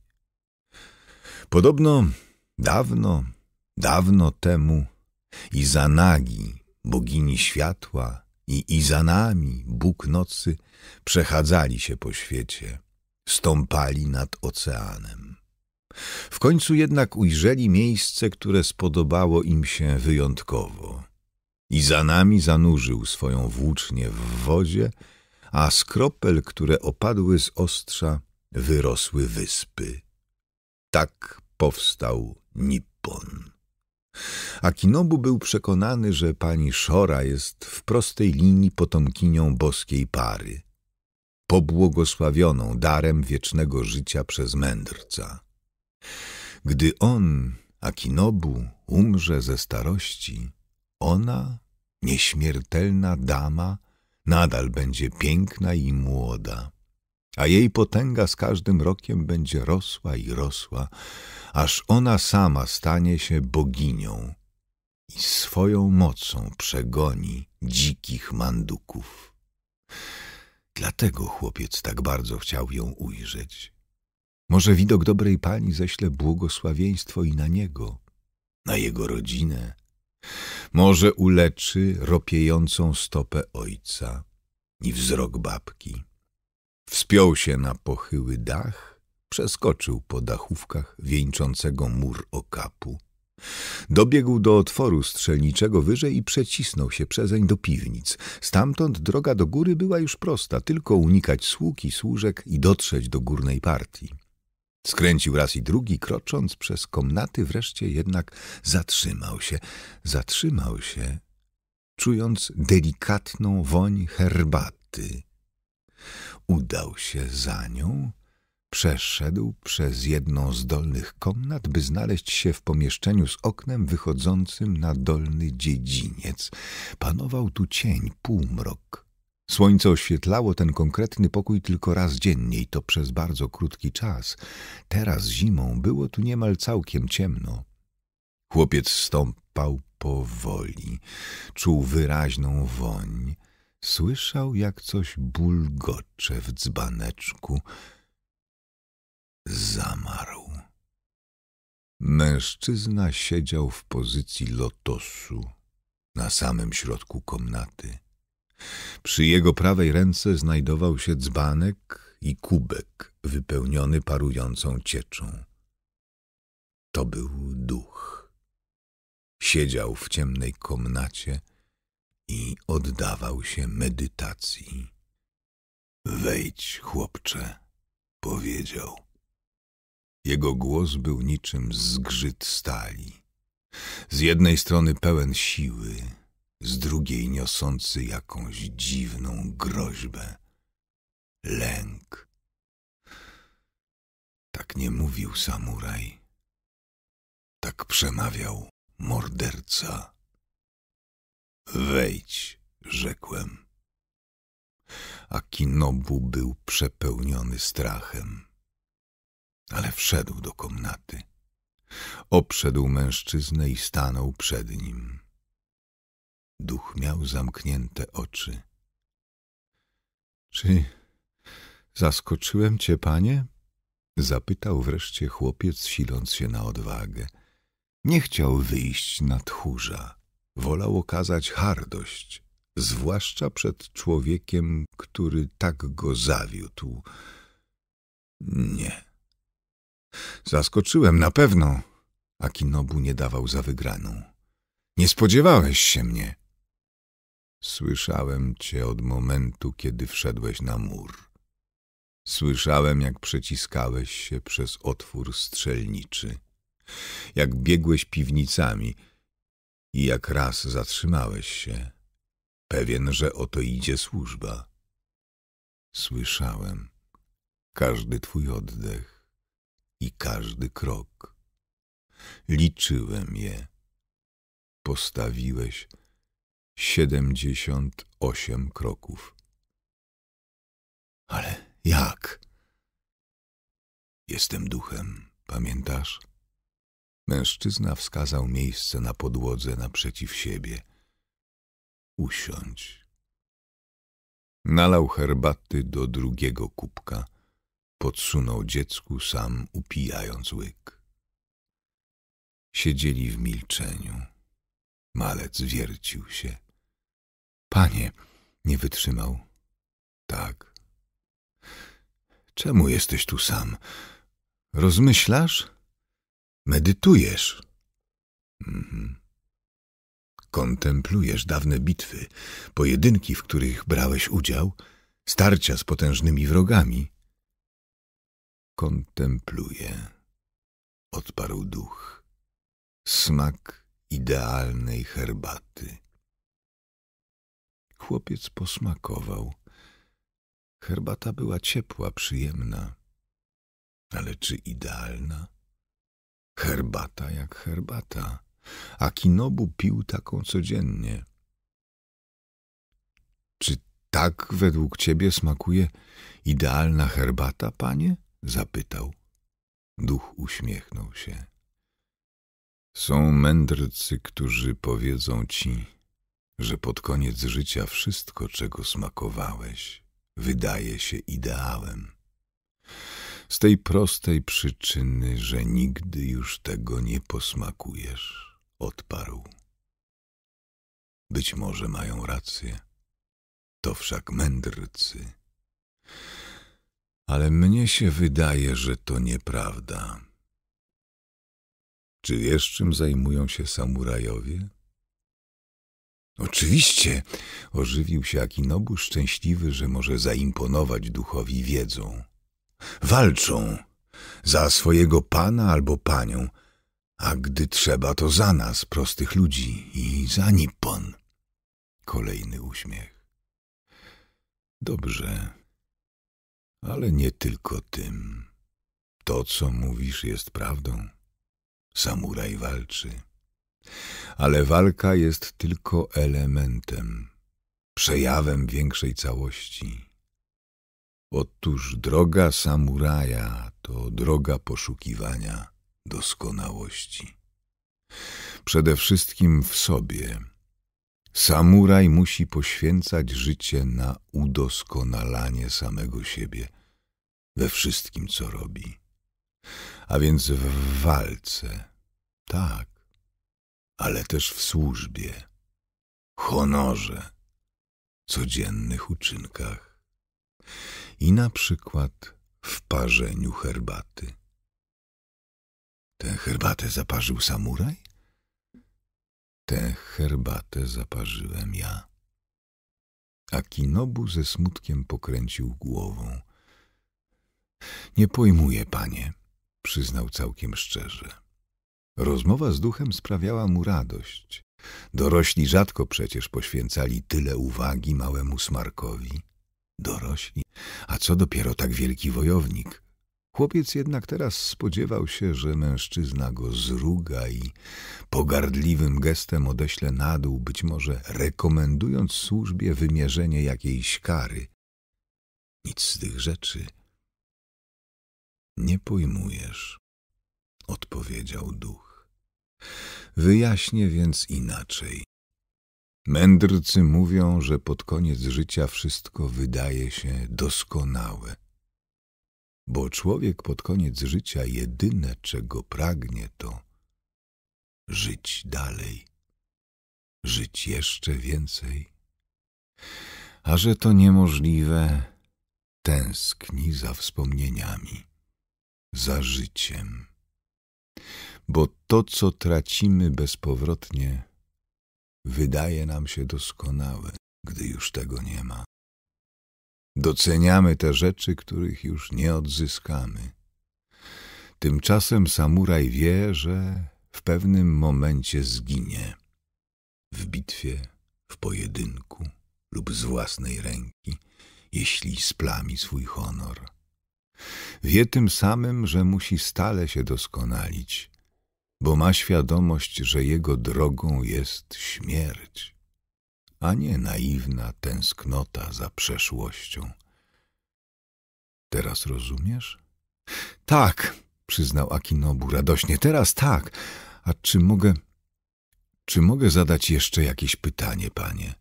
Podobno dawno, dawno temu Izanagi, bogini światła, i Izanami, Bóg nocy, przechadzali się po świecie, stąpali nad oceanem. W końcu jednak ujrzeli miejsce, które spodobało im się wyjątkowo. I za nami zanurzył swoją włócznię w wodzie, a z kropel, które opadły z ostrza, wyrosły wyspy. Tak powstał Nippon. Akinobu był przekonany, że pani Shora jest w prostej linii potomkinią boskiej pary, pobłogosławioną darem wiecznego życia przez mędrca. Gdy on, Akinobu, umrze ze starości, ona, nieśmiertelna dama, nadal będzie piękna i młoda, a jej potęga z każdym rokiem będzie rosła i rosła, aż ona sama stanie się boginią i swoją mocą przegoni dzikich manduków. Dlatego chłopiec tak bardzo chciał ją ujrzeć. Może widok dobrej pani ześle błogosławieństwo i na niego, na jego rodzinę. Może uleczy ropiejącą stopę ojca i wzrok babki. Wspiął się na pochyły dach, przeskoczył po dachówkach wieńczącego mur okapu. Dobiegł do otworu strzelniczego wyżej i przecisnął się przezeń do piwnic. Stamtąd droga do góry była już prosta, tylko unikać sług i służek i dotrzeć do górnej partii. Skręcił raz i drugi, krocząc przez komnaty, wreszcie jednak zatrzymał się. Zatrzymał się, czując delikatną woń herbaty. Udał się za nią, przeszedł przez jedną z dolnych komnat, by znaleźć się w pomieszczeniu z oknem wychodzącym na dolny dziedziniec. Panował tu cień, półmrok. Słońce oświetlało ten konkretny pokój tylko raz dziennie i to przez bardzo krótki czas. Teraz zimą było tu niemal całkiem ciemno. Chłopiec stąpał powoli, czuł wyraźną woń. Słyszał, jak coś bulgocze w dzbaneczku. Zamarł. Mężczyzna siedział w pozycji lotosu na samym środku komnaty. Przy jego prawej ręce znajdował się dzbanek i kubek wypełniony parującą cieczą. To był duch. Siedział w ciemnej komnacie i oddawał się medytacji. Wejdź, chłopcze, powiedział. Jego głos był niczym zgrzyt stali. Z jednej strony pełen siły, z drugiej niosący jakąś dziwną groźbę. Lęk. Tak nie mówił samuraj. Tak przemawiał morderca. Wejdź, rzekłem. Akinobu był przepełniony strachem, ale wszedł do komnaty. Obszedł mężczyznę i stanął przed nim. Duch miał zamknięte oczy. Czy zaskoczyłem cię, panie? Zapytał wreszcie chłopiec, siląc się na odwagę. Nie chciał wyjść na tchórza. Wolał okazać hardość, zwłaszcza przed człowiekiem, który tak go zawiódł. Nie. Zaskoczyłem, na pewno. Akinobu nie dawał za wygraną. Nie spodziewałeś się mnie. Słyszałem cię od momentu, kiedy wszedłeś na mur. Słyszałem, jak przeciskałeś się przez otwór strzelniczy, jak biegłeś piwnicami i jak raz zatrzymałeś się, pewien, że oto idzie służba. Słyszałem każdy twój oddech i każdy krok. Liczyłem je. Postawiłeś siedemdziesiąt osiem kroków. Ale jak? Jestem duchem, pamiętasz? Mężczyzna wskazał miejsce na podłodze naprzeciw siebie. Usiądź. Nalał herbaty do drugiego kubka. Podsunął dziecku, sam upijając łyk. Siedzieli w milczeniu. Malec wiercił się. Panie, nie wytrzymał. Tak. Czemu jesteś tu sam? Rozmyślasz? Medytujesz. Mhm. Kontemplujesz dawne bitwy, pojedynki, w których brałeś udział, starcia z potężnymi wrogami. Kontempluję, odparł duch, smak idealnej herbaty. Chłopiec posmakował. Herbata była ciepła, przyjemna. Ale czy idealna? Herbata jak herbata, a Kinobu pił taką codziennie. Czy tak według ciebie smakuje idealna herbata, panie? zapytał. Duch uśmiechnął się. Są mędrcy, którzy powiedzą ci, że pod koniec życia wszystko, czego smakowałeś, wydaje się ideałem. Z tej prostej przyczyny, że nigdy już tego nie posmakujesz, odparł. Być może mają rację, to wszak mędrcy. Ale mnie się wydaje, że to nieprawda. Czy wiesz, czym zajmują się samurajowie? Oczywiście, ożywił się Akinobu szczęśliwy, że może zaimponować duchowi wiedzą. Walczą za swojego pana albo panią, a gdy trzeba, to za nas, prostych ludzi i za Nippon. Kolejny uśmiech. Dobrze, ale nie tylko tym. To, co mówisz, jest prawdą. Samuraj walczy. Ale walka jest tylko elementem, przejawem większej całości. Otóż droga samuraja to droga poszukiwania doskonałości. Przede wszystkim w sobie. Samuraj musi poświęcać życie na udoskonalanie samego siebie we wszystkim, co robi. A więc w walce, tak, ale też w służbie, honorze, codziennych uczynkach i na przykład w parzeniu herbaty. Tę herbatę zaparzył samuraj? Tę herbatę zaparzyłem ja. A Kinobu ze smutkiem pokręcił głową. Nie pojmuję, panie, przyznał całkiem szczerze. Rozmowa z duchem sprawiała mu radość. Dorośli rzadko przecież poświęcali tyle uwagi małemu smarkowi. Dorośli, a co dopiero tak wielki wojownik? Chłopiec jednak teraz spodziewał się, że mężczyzna go zruga i pogardliwym gestem odeśle na dół, być może rekomendując służbie wymierzenie jakiejś kary. Nic z tych rzeczy. Nie pojmujesz odpowiedział duch. Wyjaśnię więc inaczej. Mędrcy mówią, że pod koniec życia wszystko wydaje się doskonałe. Bo człowiek pod koniec życia jedyne, czego pragnie, to żyć dalej, żyć jeszcze więcej. A że to niemożliwe, tęskni za wspomnieniami, za życiem bo to, co tracimy bezpowrotnie, wydaje nam się doskonałe, gdy już tego nie ma. Doceniamy te rzeczy, których już nie odzyskamy. Tymczasem samuraj wie, że w pewnym momencie zginie w bitwie, w pojedynku lub z własnej ręki, jeśli splami swój honor. Wie tym samym, że musi stale się doskonalić, bo ma świadomość, że jego drogą jest śmierć, a nie naiwna tęsknota za przeszłością. Teraz rozumiesz? Tak, przyznał Akinobu radośnie, teraz tak. A czy mogę... Czy mogę zadać jeszcze jakieś pytanie, panie?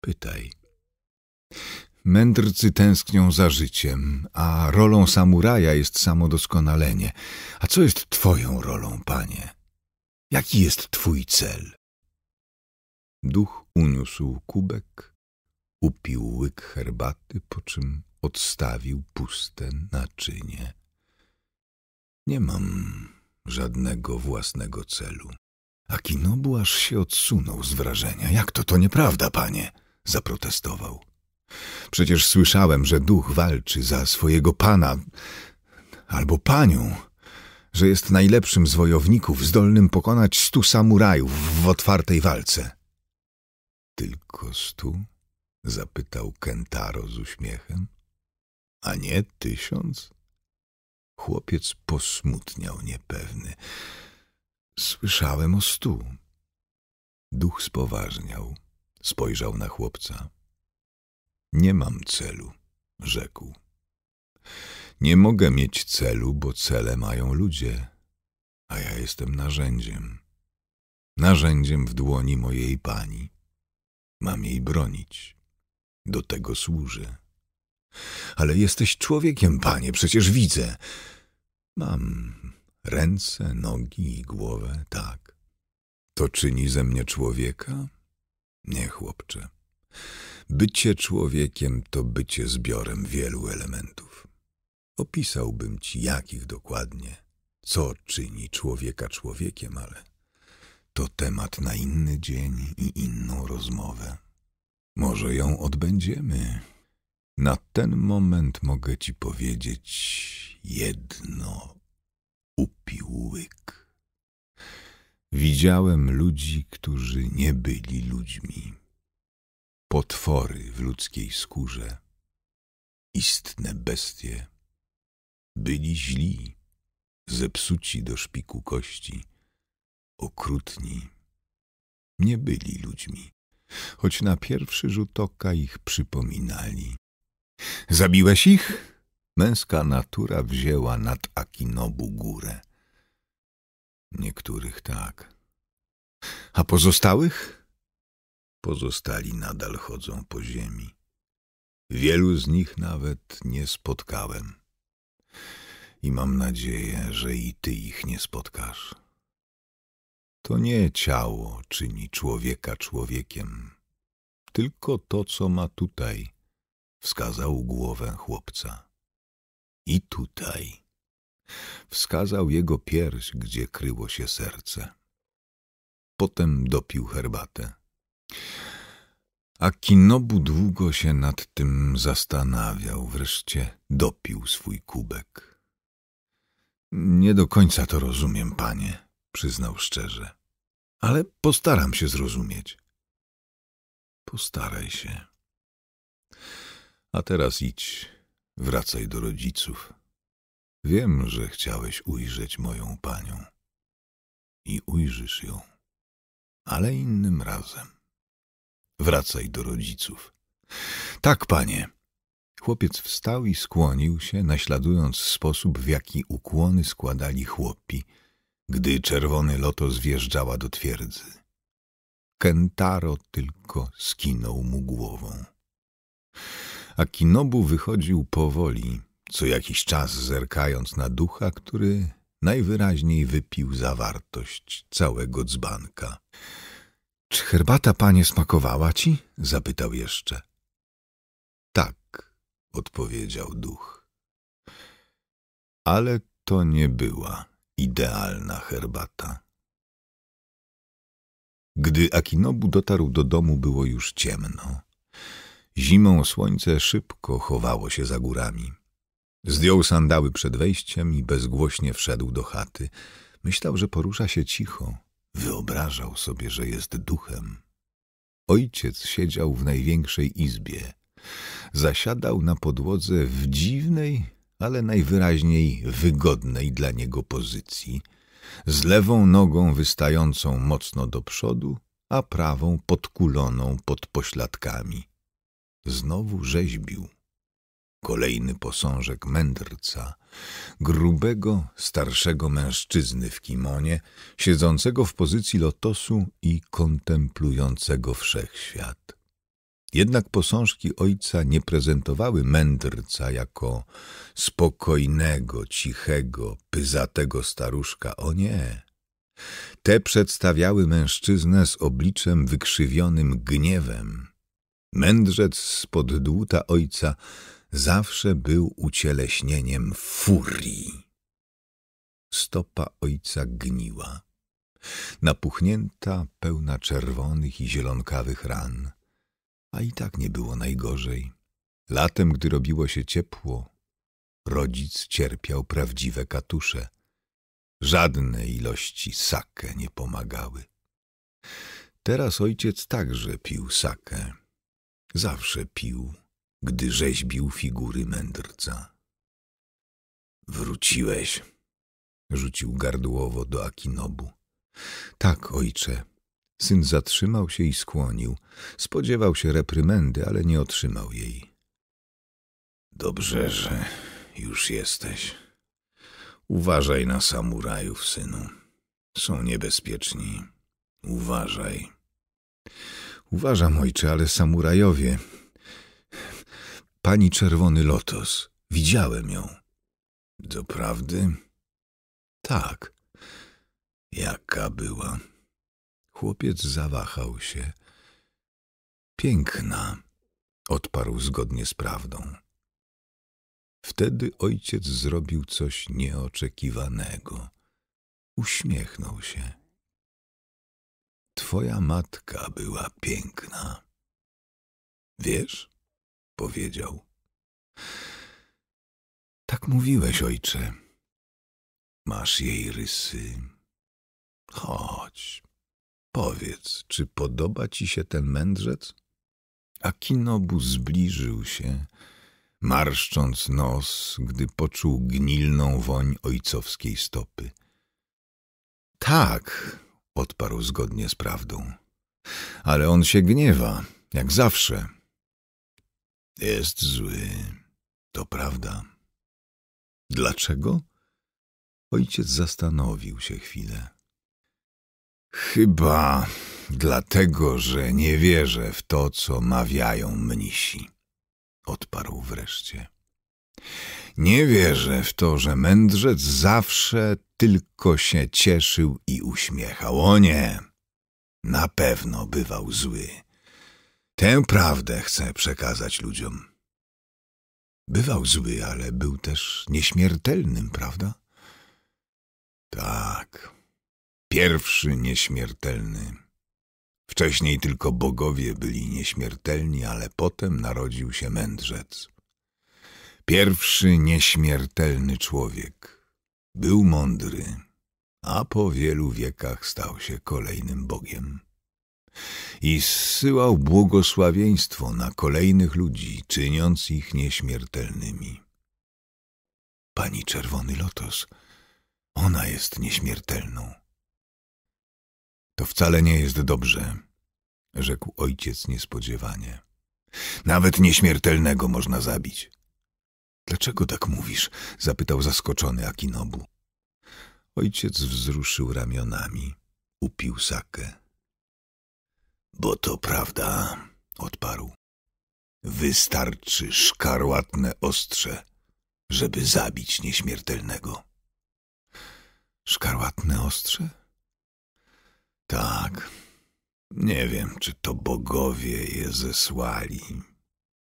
Pytaj. Mędrcy tęsknią za życiem, a rolą samuraja jest samodoskonalenie. A co jest twoją rolą, panie? Jaki jest twój cel? Duch uniósł kubek, upił łyk herbaty, po czym odstawił puste naczynie. Nie mam żadnego własnego celu. A Kinobłasz się odsunął z wrażenia. Jak to to nieprawda, panie? zaprotestował. Przecież słyszałem, że duch walczy za swojego pana albo panią, że jest najlepszym z wojowników, zdolnym pokonać stu samurajów w otwartej walce. Tylko stu? zapytał Kentaro z uśmiechem. A nie tysiąc? Chłopiec posmutniał niepewny. Słyszałem o stu. Duch spoważniał, spojrzał na chłopca. Nie mam celu, rzekł. Nie mogę mieć celu, bo cele mają ludzie, a ja jestem narzędziem. Narzędziem w dłoni mojej pani. Mam jej bronić. Do tego służę. Ale jesteś człowiekiem, panie, przecież widzę. Mam ręce, nogi i głowę, tak. To czyni ze mnie człowieka? Nie, chłopcze. Bycie człowiekiem to bycie zbiorem wielu elementów. Opisałbym ci, jakich dokładnie, co czyni człowieka człowiekiem, ale to temat na inny dzień i inną rozmowę. Może ją odbędziemy. Na ten moment mogę ci powiedzieć jedno. Upił Widziałem ludzi, którzy nie byli ludźmi potwory w ludzkiej skórze, istne bestie. Byli źli, zepsuci do szpiku kości, okrutni. Nie byli ludźmi, choć na pierwszy rzut oka ich przypominali. Zabiłeś ich? Męska natura wzięła nad Akinobu górę. Niektórych tak. A pozostałych? pozostali nadal chodzą po ziemi. Wielu z nich nawet nie spotkałem. I mam nadzieję, że i ty ich nie spotkasz. To nie ciało czyni człowieka człowiekiem, tylko to, co ma tutaj, wskazał głowę chłopca. I tutaj. Wskazał jego pierś, gdzie kryło się serce. Potem dopił herbatę. A Kinobu długo się nad tym zastanawiał. Wreszcie dopił swój kubek. Nie do końca to rozumiem, panie, przyznał szczerze. Ale postaram się zrozumieć. Postaraj się. A teraz idź, wracaj do rodziców. Wiem, że chciałeś ujrzeć moją panią. I ujrzysz ją, ale innym razem. Wracaj do rodziców. Tak, panie. Chłopiec wstał i skłonił się, naśladując sposób, w jaki ukłony składali chłopi, gdy czerwony loto wjeżdżała do twierdzy. Kentaro tylko skinął mu głową. A Kinobu wychodził powoli, co jakiś czas zerkając na ducha, który najwyraźniej wypił zawartość całego dzbanka. Czy herbata, panie, smakowała ci? zapytał jeszcze. Tak, odpowiedział duch. Ale to nie była idealna herbata. Gdy Akinobu dotarł do domu, było już ciemno. Zimą słońce szybko chowało się za górami. Zdjął sandały przed wejściem i bezgłośnie wszedł do chaty. Myślał, że porusza się cicho. Wyobrażał sobie, że jest duchem. Ojciec siedział w największej izbie. Zasiadał na podłodze w dziwnej, ale najwyraźniej wygodnej dla niego pozycji, z lewą nogą wystającą mocno do przodu, a prawą podkuloną pod pośladkami. Znowu rzeźbił. Kolejny posążek mędrca, grubego, starszego mężczyzny w kimonie, siedzącego w pozycji lotosu i kontemplującego wszechświat. Jednak posążki ojca nie prezentowały mędrca jako spokojnego, cichego, pyzatego staruszka. O nie! Te przedstawiały mężczyznę z obliczem wykrzywionym gniewem. Mędrzec spod dłuta ojca zawsze był ucieleśnieniem furii. Stopa ojca gniła, napuchnięta, pełna czerwonych i zielonkawych ran, a i tak nie było najgorzej. Latem, gdy robiło się ciepło, rodzic cierpiał prawdziwe katusze. Żadne ilości sakę nie pomagały. Teraz ojciec także pił sakę. Zawsze pił gdy rzeźbił figury mędrca. Wróciłeś, rzucił gardłowo do Akinobu. Tak, ojcze. Syn zatrzymał się i skłonił. Spodziewał się reprymendy, ale nie otrzymał jej. Dobrze, że już jesteś. Uważaj na samurajów, synu. Są niebezpieczni. Uważaj. Uważam, ojcze, ale samurajowie Pani Czerwony Lotos. Widziałem ją. Doprawdy? Tak. Jaka była? Chłopiec zawahał się. Piękna, odparł zgodnie z prawdą. Wtedy ojciec zrobił coś nieoczekiwanego. Uśmiechnął się. Twoja matka była piękna. Wiesz? odpowiedział. Tak mówiłeś, ojcze. Masz jej rysy. Chodź, powiedz, czy podoba ci się ten mędrzec? A zbliżył się, marszcząc nos, gdy poczuł gnilną woń ojcowskiej stopy. Tak, odparł zgodnie z prawdą. Ale on się gniewa, jak zawsze. Jest zły, to prawda. Dlaczego? Ojciec zastanowił się chwilę. Chyba dlatego, że nie wierzę w to, co mawiają mnisi, odparł wreszcie. Nie wierzę w to, że mędrzec zawsze tylko się cieszył i uśmiechał. O nie! Na pewno bywał zły Tę prawdę chcę przekazać ludziom. Bywał zły, ale był też nieśmiertelnym, prawda? Tak, pierwszy nieśmiertelny. Wcześniej tylko bogowie byli nieśmiertelni, ale potem narodził się mędrzec. Pierwszy nieśmiertelny człowiek. Był mądry, a po wielu wiekach stał się kolejnym bogiem i zsyłał błogosławieństwo na kolejnych ludzi, czyniąc ich nieśmiertelnymi. Pani Czerwony Lotos, ona jest nieśmiertelną. To wcale nie jest dobrze, rzekł ojciec niespodziewanie. Nawet nieśmiertelnego można zabić. Dlaczego tak mówisz? zapytał zaskoczony Akinobu. Ojciec wzruszył ramionami, upił sakę bo to prawda, odparł. Wystarczy szkarłatne ostrze, żeby zabić nieśmiertelnego. Szkarłatne ostrze? Tak. Nie wiem, czy to bogowie je zesłali.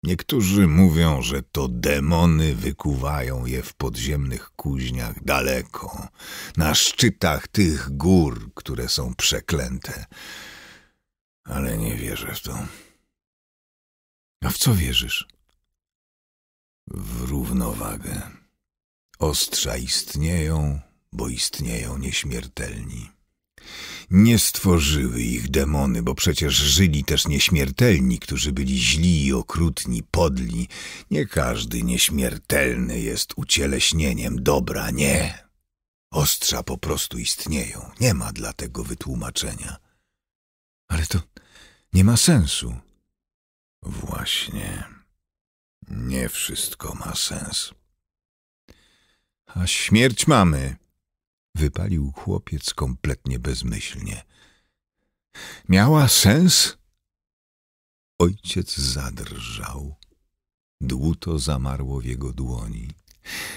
Niektórzy mówią, że to demony wykuwają je w podziemnych kuźniach daleko, na szczytach tych gór, które są przeklęte ale nie wierzę w to. A w co wierzysz? W równowagę. Ostrza istnieją, bo istnieją nieśmiertelni. Nie stworzyły ich demony, bo przecież żyli też nieśmiertelni, którzy byli źli i okrutni, podli. Nie każdy nieśmiertelny jest ucieleśnieniem dobra, nie. Ostrza po prostu istnieją, nie ma dla tego wytłumaczenia. Ale to nie ma sensu. Właśnie. Nie wszystko ma sens. A śmierć mamy, wypalił chłopiec kompletnie bezmyślnie. Miała sens? Ojciec zadrżał. Dłuto zamarło w jego dłoni.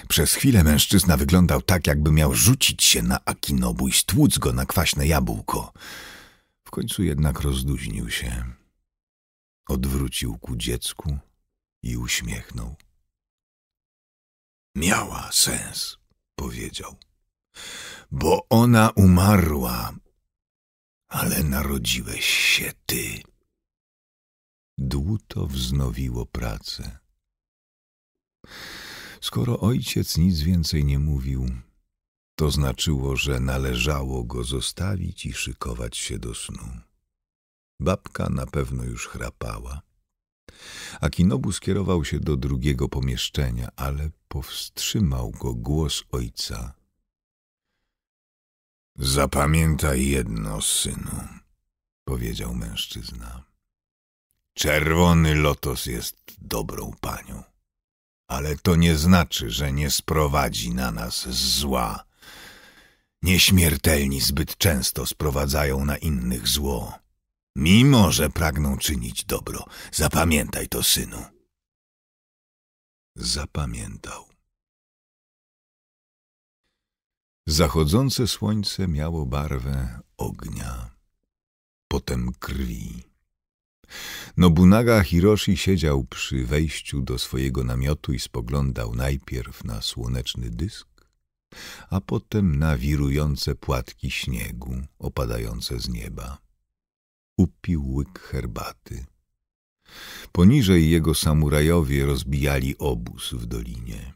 Przez chwilę mężczyzna wyglądał tak, jakby miał rzucić się na akinobój, stłuc go na kwaśne jabłko. W końcu jednak rozluźnił się, odwrócił ku dziecku i uśmiechnął. Miała sens, powiedział, bo ona umarła, ale narodziłeś się ty. Dłuto wznowiło pracę. Skoro ojciec nic więcej nie mówił, to znaczyło, że należało go zostawić i szykować się do snu. Babka na pewno już chrapała. Akinobu skierował się do drugiego pomieszczenia, ale powstrzymał go głos ojca. Zapamiętaj jedno, synu, powiedział mężczyzna. Czerwony lotos jest dobrą panią, ale to nie znaczy, że nie sprowadzi na nas zła Nieśmiertelni zbyt często sprowadzają na innych zło. Mimo, że pragną czynić dobro, zapamiętaj to, synu. Zapamiętał. Zachodzące słońce miało barwę ognia, potem krwi. Nobunaga Hiroshi siedział przy wejściu do swojego namiotu i spoglądał najpierw na słoneczny dysk, a potem na wirujące płatki śniegu opadające z nieba. Upił łyk herbaty. Poniżej jego samurajowie rozbijali obóz w dolinie.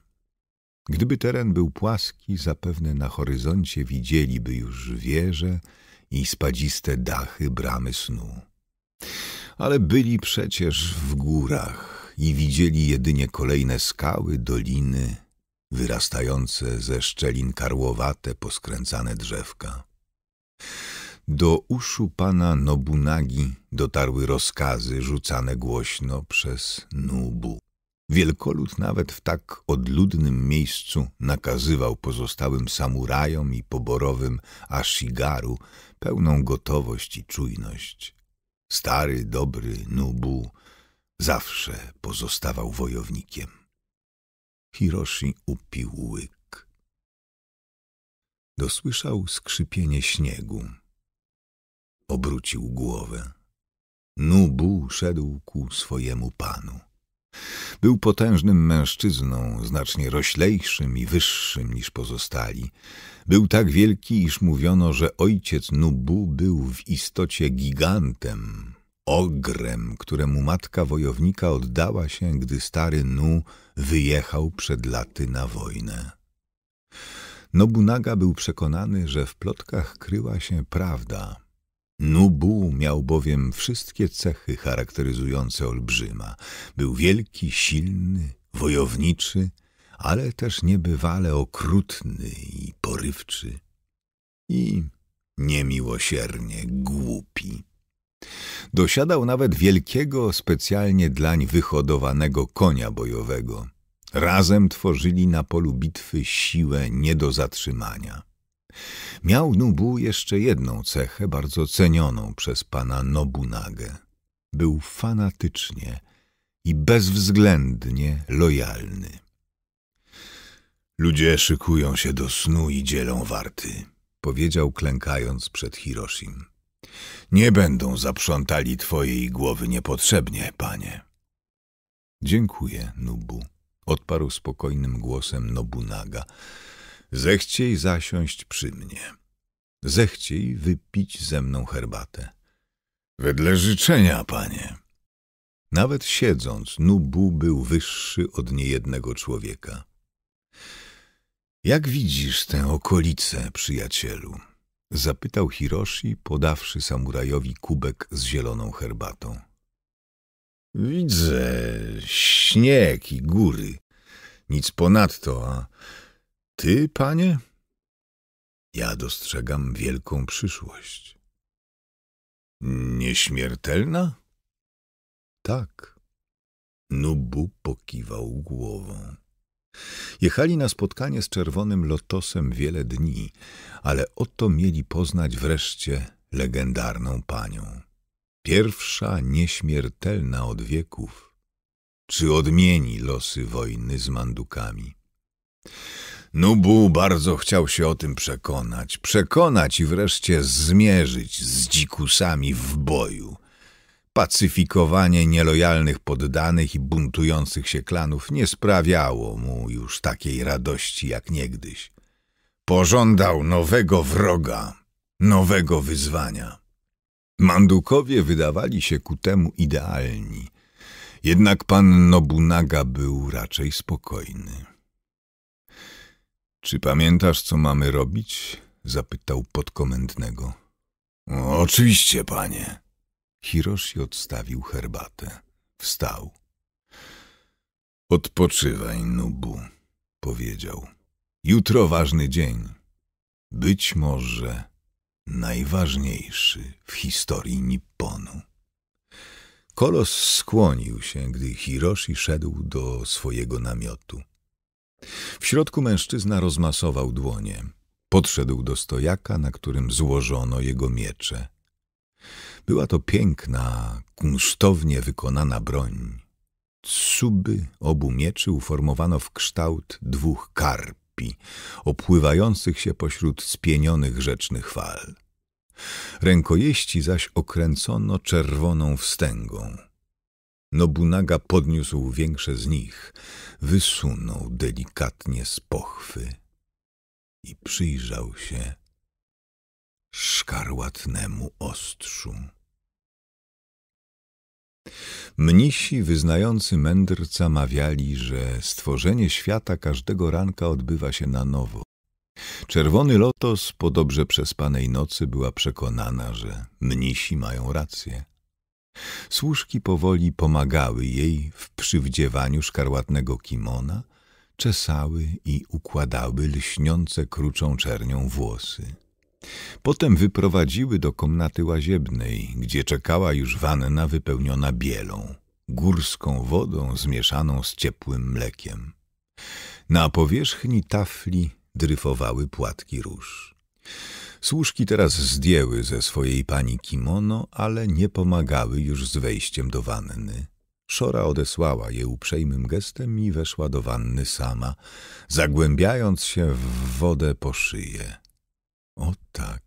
Gdyby teren był płaski, zapewne na horyzoncie widzieliby już wieże i spadziste dachy bramy snu. Ale byli przecież w górach i widzieli jedynie kolejne skały, doliny wyrastające ze szczelin karłowate, poskręcane drzewka. Do uszu pana Nobunagi dotarły rozkazy rzucane głośno przez Nubu. Wielkolud nawet w tak odludnym miejscu nakazywał pozostałym samurajom i poborowym Ashigaru pełną gotowość i czujność. Stary, dobry Nubu zawsze pozostawał wojownikiem. Hiroshi upił łyk. Dosłyszał skrzypienie śniegu. Obrócił głowę. Nubu szedł ku swojemu panu. Był potężnym mężczyzną, znacznie roślejszym i wyższym niż pozostali. Był tak wielki, iż mówiono, że ojciec Nubu był w istocie gigantem, ogrem, któremu matka wojownika oddała się, gdy stary Nu wyjechał przed laty na wojnę. Nobunaga był przekonany, że w plotkach kryła się prawda. Nubu miał bowiem wszystkie cechy charakteryzujące olbrzyma. Był wielki, silny, wojowniczy, ale też niebywale okrutny i porywczy. I niemiłosiernie głupi. Dosiadał nawet wielkiego, specjalnie dlań wyhodowanego konia bojowego. Razem tworzyli na polu bitwy siłę nie do zatrzymania. Miał Nubu jeszcze jedną cechę bardzo cenioną przez pana Nobunagę. Był fanatycznie i bezwzględnie lojalny. Ludzie szykują się do snu i dzielą warty, powiedział klękając przed Hiroshim. Nie będą zaprzątali twojej głowy niepotrzebnie, panie. Dziękuję, Nubu, odparł spokojnym głosem Nobunaga. Zechciej zasiąść przy mnie. Zechciej wypić ze mną herbatę. Wedle życzenia, panie. Nawet siedząc, Nubu był wyższy od niejednego człowieka. Jak widzisz tę okolicę, przyjacielu? Zapytał Hiroshi, podawszy samurajowi kubek z zieloną herbatą. Widzę śnieg i góry. Nic ponadto, a ty, panie? Ja dostrzegam wielką przyszłość. Nieśmiertelna? Tak. Nubu pokiwał głową. Jechali na spotkanie z czerwonym lotosem wiele dni, ale oto mieli poznać wreszcie legendarną panią. Pierwsza nieśmiertelna od wieków. Czy odmieni losy wojny z mandukami? Nubu bardzo chciał się o tym przekonać, przekonać i wreszcie zmierzyć z dzikusami w boju – Pacyfikowanie nielojalnych poddanych i buntujących się klanów nie sprawiało mu już takiej radości jak niegdyś. Pożądał nowego wroga, nowego wyzwania. Mandukowie wydawali się ku temu idealni, jednak pan Nobunaga był raczej spokojny. — Czy pamiętasz, co mamy robić? — zapytał podkomendnego. — Oczywiście, panie Hiroshi odstawił herbatę. Wstał. Odpoczywaj, Nubu, powiedział. Jutro ważny dzień. Być może najważniejszy w historii Nipponu. Kolos skłonił się, gdy Hiroshi szedł do swojego namiotu. W środku mężczyzna rozmasował dłonie. Podszedł do stojaka, na którym złożono jego miecze. Była to piękna, kunsztownie wykonana broń. Suby obu mieczy uformowano w kształt dwóch karpi, opływających się pośród spienionych rzecznych fal. Rękojeści zaś okręcono czerwoną wstęgą. Nobunaga podniósł większe z nich, wysunął delikatnie z pochwy i przyjrzał się szkarłatnemu ostrzu. Mnisi wyznający mędrca mawiali, że stworzenie świata każdego ranka odbywa się na nowo. Czerwony lotos po dobrze przespanej nocy była przekonana, że mnisi mają rację. Służki powoli pomagały jej w przywdziewaniu szkarłatnego kimona, czesały i układały lśniące kruczą czernią włosy. Potem wyprowadziły do komnaty łaziebnej, gdzie czekała już wanna wypełniona bielą, górską wodą zmieszaną z ciepłym mlekiem. Na powierzchni tafli dryfowały płatki róż. Służki teraz zdjęły ze swojej pani kimono, ale nie pomagały już z wejściem do wanny. Szora odesłała je uprzejmym gestem i weszła do wanny sama, zagłębiając się w wodę po szyję. O tak.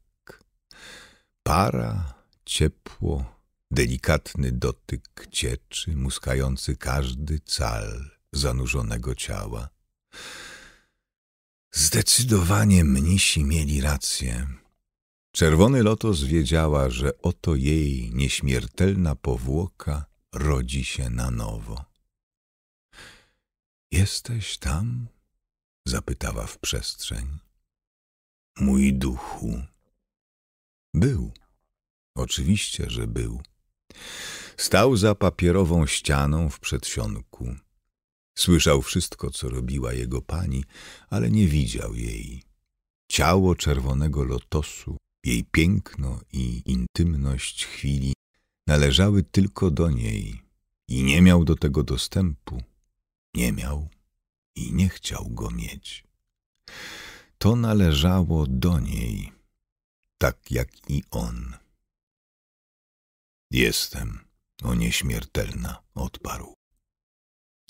Para, ciepło, delikatny dotyk cieczy, muskający każdy cal zanurzonego ciała. Zdecydowanie mnisi mieli rację. Czerwony lotos wiedziała, że oto jej nieśmiertelna powłoka rodzi się na nowo. Jesteś tam? zapytała w przestrzeń mój duchu. Był. Oczywiście, że był. Stał za papierową ścianą w przedsionku. Słyszał wszystko, co robiła jego pani, ale nie widział jej. Ciało czerwonego lotosu, jej piękno i intymność chwili należały tylko do niej i nie miał do tego dostępu. Nie miał i nie chciał go mieć. To należało do niej, tak jak i on. Jestem, o nieśmiertelna, odparł.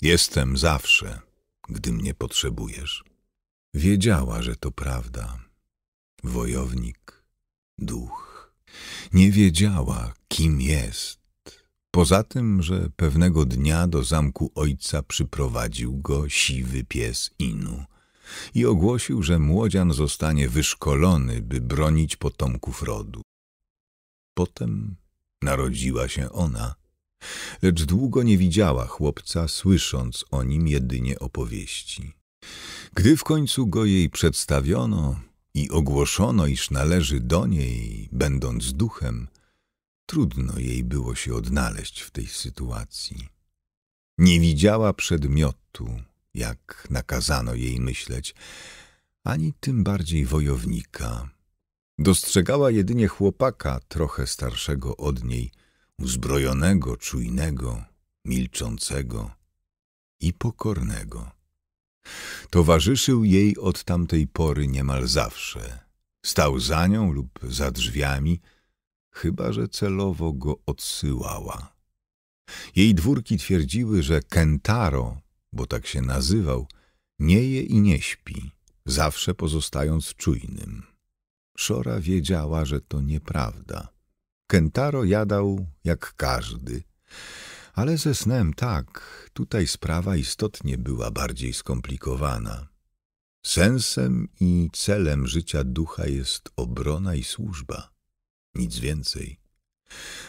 Jestem zawsze, gdy mnie potrzebujesz. Wiedziała, że to prawda. Wojownik, duch. Nie wiedziała, kim jest. Poza tym, że pewnego dnia do zamku ojca przyprowadził go siwy pies Inu, i ogłosił, że młodzian zostanie wyszkolony, by bronić potomków rodu. Potem narodziła się ona, lecz długo nie widziała chłopca, słysząc o nim jedynie opowieści. Gdy w końcu go jej przedstawiono i ogłoszono, iż należy do niej, będąc duchem, trudno jej było się odnaleźć w tej sytuacji. Nie widziała przedmiotu, jak nakazano jej myśleć, ani tym bardziej wojownika. Dostrzegała jedynie chłopaka, trochę starszego od niej, uzbrojonego, czujnego, milczącego i pokornego. Towarzyszył jej od tamtej pory niemal zawsze. Stał za nią lub za drzwiami, chyba że celowo go odsyłała. Jej dwórki twierdziły, że Kentaro bo tak się nazywał, nie je i nie śpi, zawsze pozostając czujnym. Szora wiedziała, że to nieprawda. Kentaro jadał jak każdy, ale ze snem tak, tutaj sprawa istotnie była bardziej skomplikowana. Sensem i celem życia ducha jest obrona i służba. Nic więcej.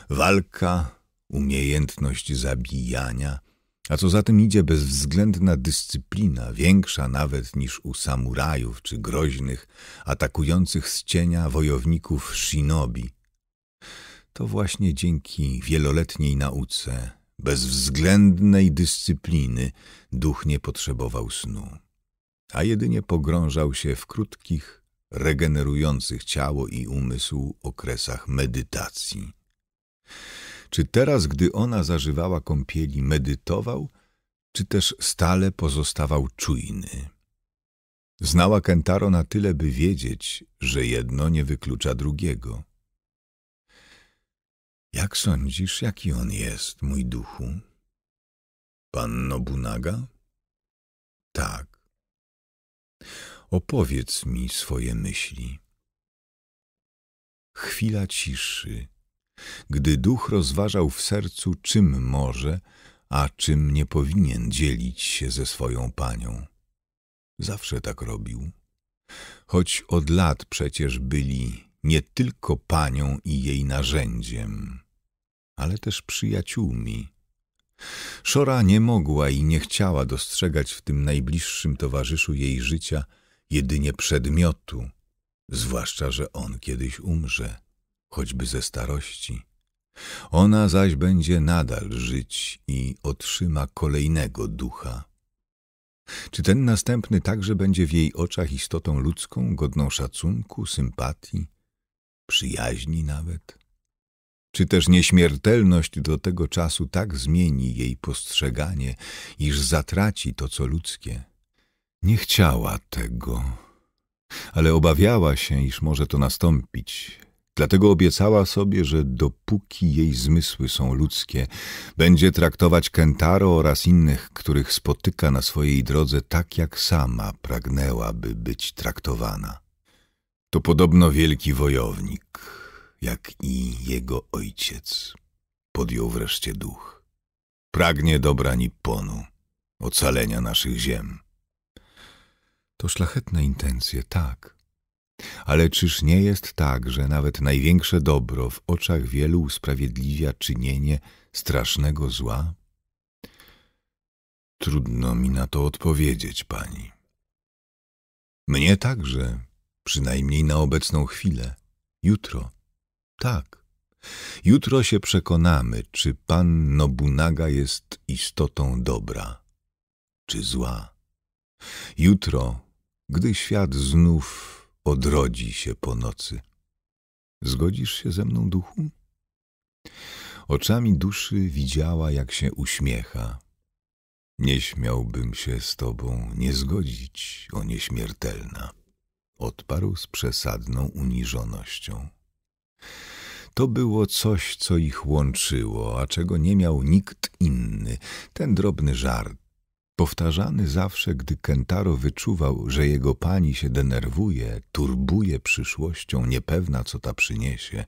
Walka, umiejętność zabijania – a co za tym idzie, bezwzględna dyscyplina, większa nawet niż u samurajów czy groźnych, atakujących z cienia wojowników shinobi. To właśnie dzięki wieloletniej nauce, bezwzględnej dyscypliny, duch nie potrzebował snu, a jedynie pogrążał się w krótkich, regenerujących ciało i umysł okresach medytacji. Czy teraz, gdy ona zażywała kąpieli, medytował, czy też stale pozostawał czujny? Znała Kentaro na tyle, by wiedzieć, że jedno nie wyklucza drugiego. Jak sądzisz, jaki on jest, mój duchu? Pan Nobunaga? Tak. Opowiedz mi swoje myśli. Chwila ciszy gdy duch rozważał w sercu, czym może, a czym nie powinien dzielić się ze swoją panią. Zawsze tak robił. Choć od lat przecież byli nie tylko panią i jej narzędziem, ale też przyjaciółmi. Szora nie mogła i nie chciała dostrzegać w tym najbliższym towarzyszu jej życia jedynie przedmiotu, zwłaszcza, że on kiedyś umrze choćby ze starości. Ona zaś będzie nadal żyć i otrzyma kolejnego ducha. Czy ten następny także będzie w jej oczach istotą ludzką, godną szacunku, sympatii, przyjaźni nawet? Czy też nieśmiertelność do tego czasu tak zmieni jej postrzeganie, iż zatraci to, co ludzkie? Nie chciała tego, ale obawiała się, iż może to nastąpić, Dlatego obiecała sobie, że dopóki jej zmysły są ludzkie, będzie traktować Kentaro oraz innych, których spotyka na swojej drodze tak, jak sama pragnęłaby być traktowana. To podobno wielki wojownik, jak i jego ojciec, podjął wreszcie duch. Pragnie dobra Nipponu, ocalenia naszych ziem. To szlachetne intencje, tak – ale czyż nie jest tak, że nawet największe dobro w oczach wielu usprawiedliwia czynienie strasznego zła? Trudno mi na to odpowiedzieć, pani. Mnie także, przynajmniej na obecną chwilę. Jutro. Tak. Jutro się przekonamy, czy pan Nobunaga jest istotą dobra, czy zła. Jutro, gdy świat znów odrodzi się po nocy. Zgodzisz się ze mną, duchu? Oczami duszy widziała, jak się uśmiecha. Nie śmiałbym się z tobą nie zgodzić, o nieśmiertelna, odparł z przesadną uniżonością. To było coś, co ich łączyło, a czego nie miał nikt inny. Ten drobny żart, powtarzany zawsze, gdy Kentaro wyczuwał, że jego pani się denerwuje, turbuje przyszłością, niepewna, co ta przyniesie.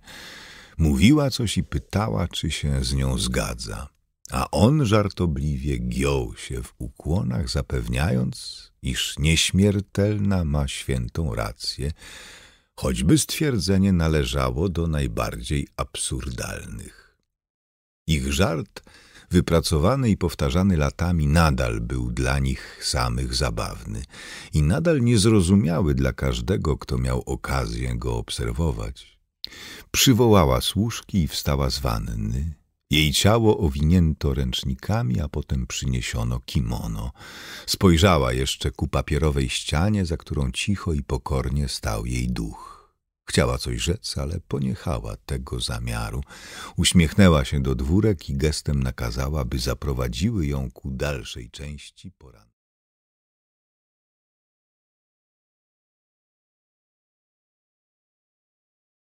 Mówiła coś i pytała, czy się z nią zgadza. A on żartobliwie giął się w ukłonach, zapewniając, iż nieśmiertelna ma świętą rację, choćby stwierdzenie należało do najbardziej absurdalnych. Ich żart wypracowany i powtarzany latami, nadal był dla nich samych zabawny i nadal niezrozumiały dla każdego, kto miał okazję go obserwować. Przywołała służki i wstała z wanny. Jej ciało owinięto ręcznikami, a potem przyniesiono kimono. Spojrzała jeszcze ku papierowej ścianie, za którą cicho i pokornie stał jej duch. Chciała coś rzec, ale poniechała tego zamiaru. Uśmiechnęła się do dwórek i gestem nakazała, by zaprowadziły ją ku dalszej części porannej.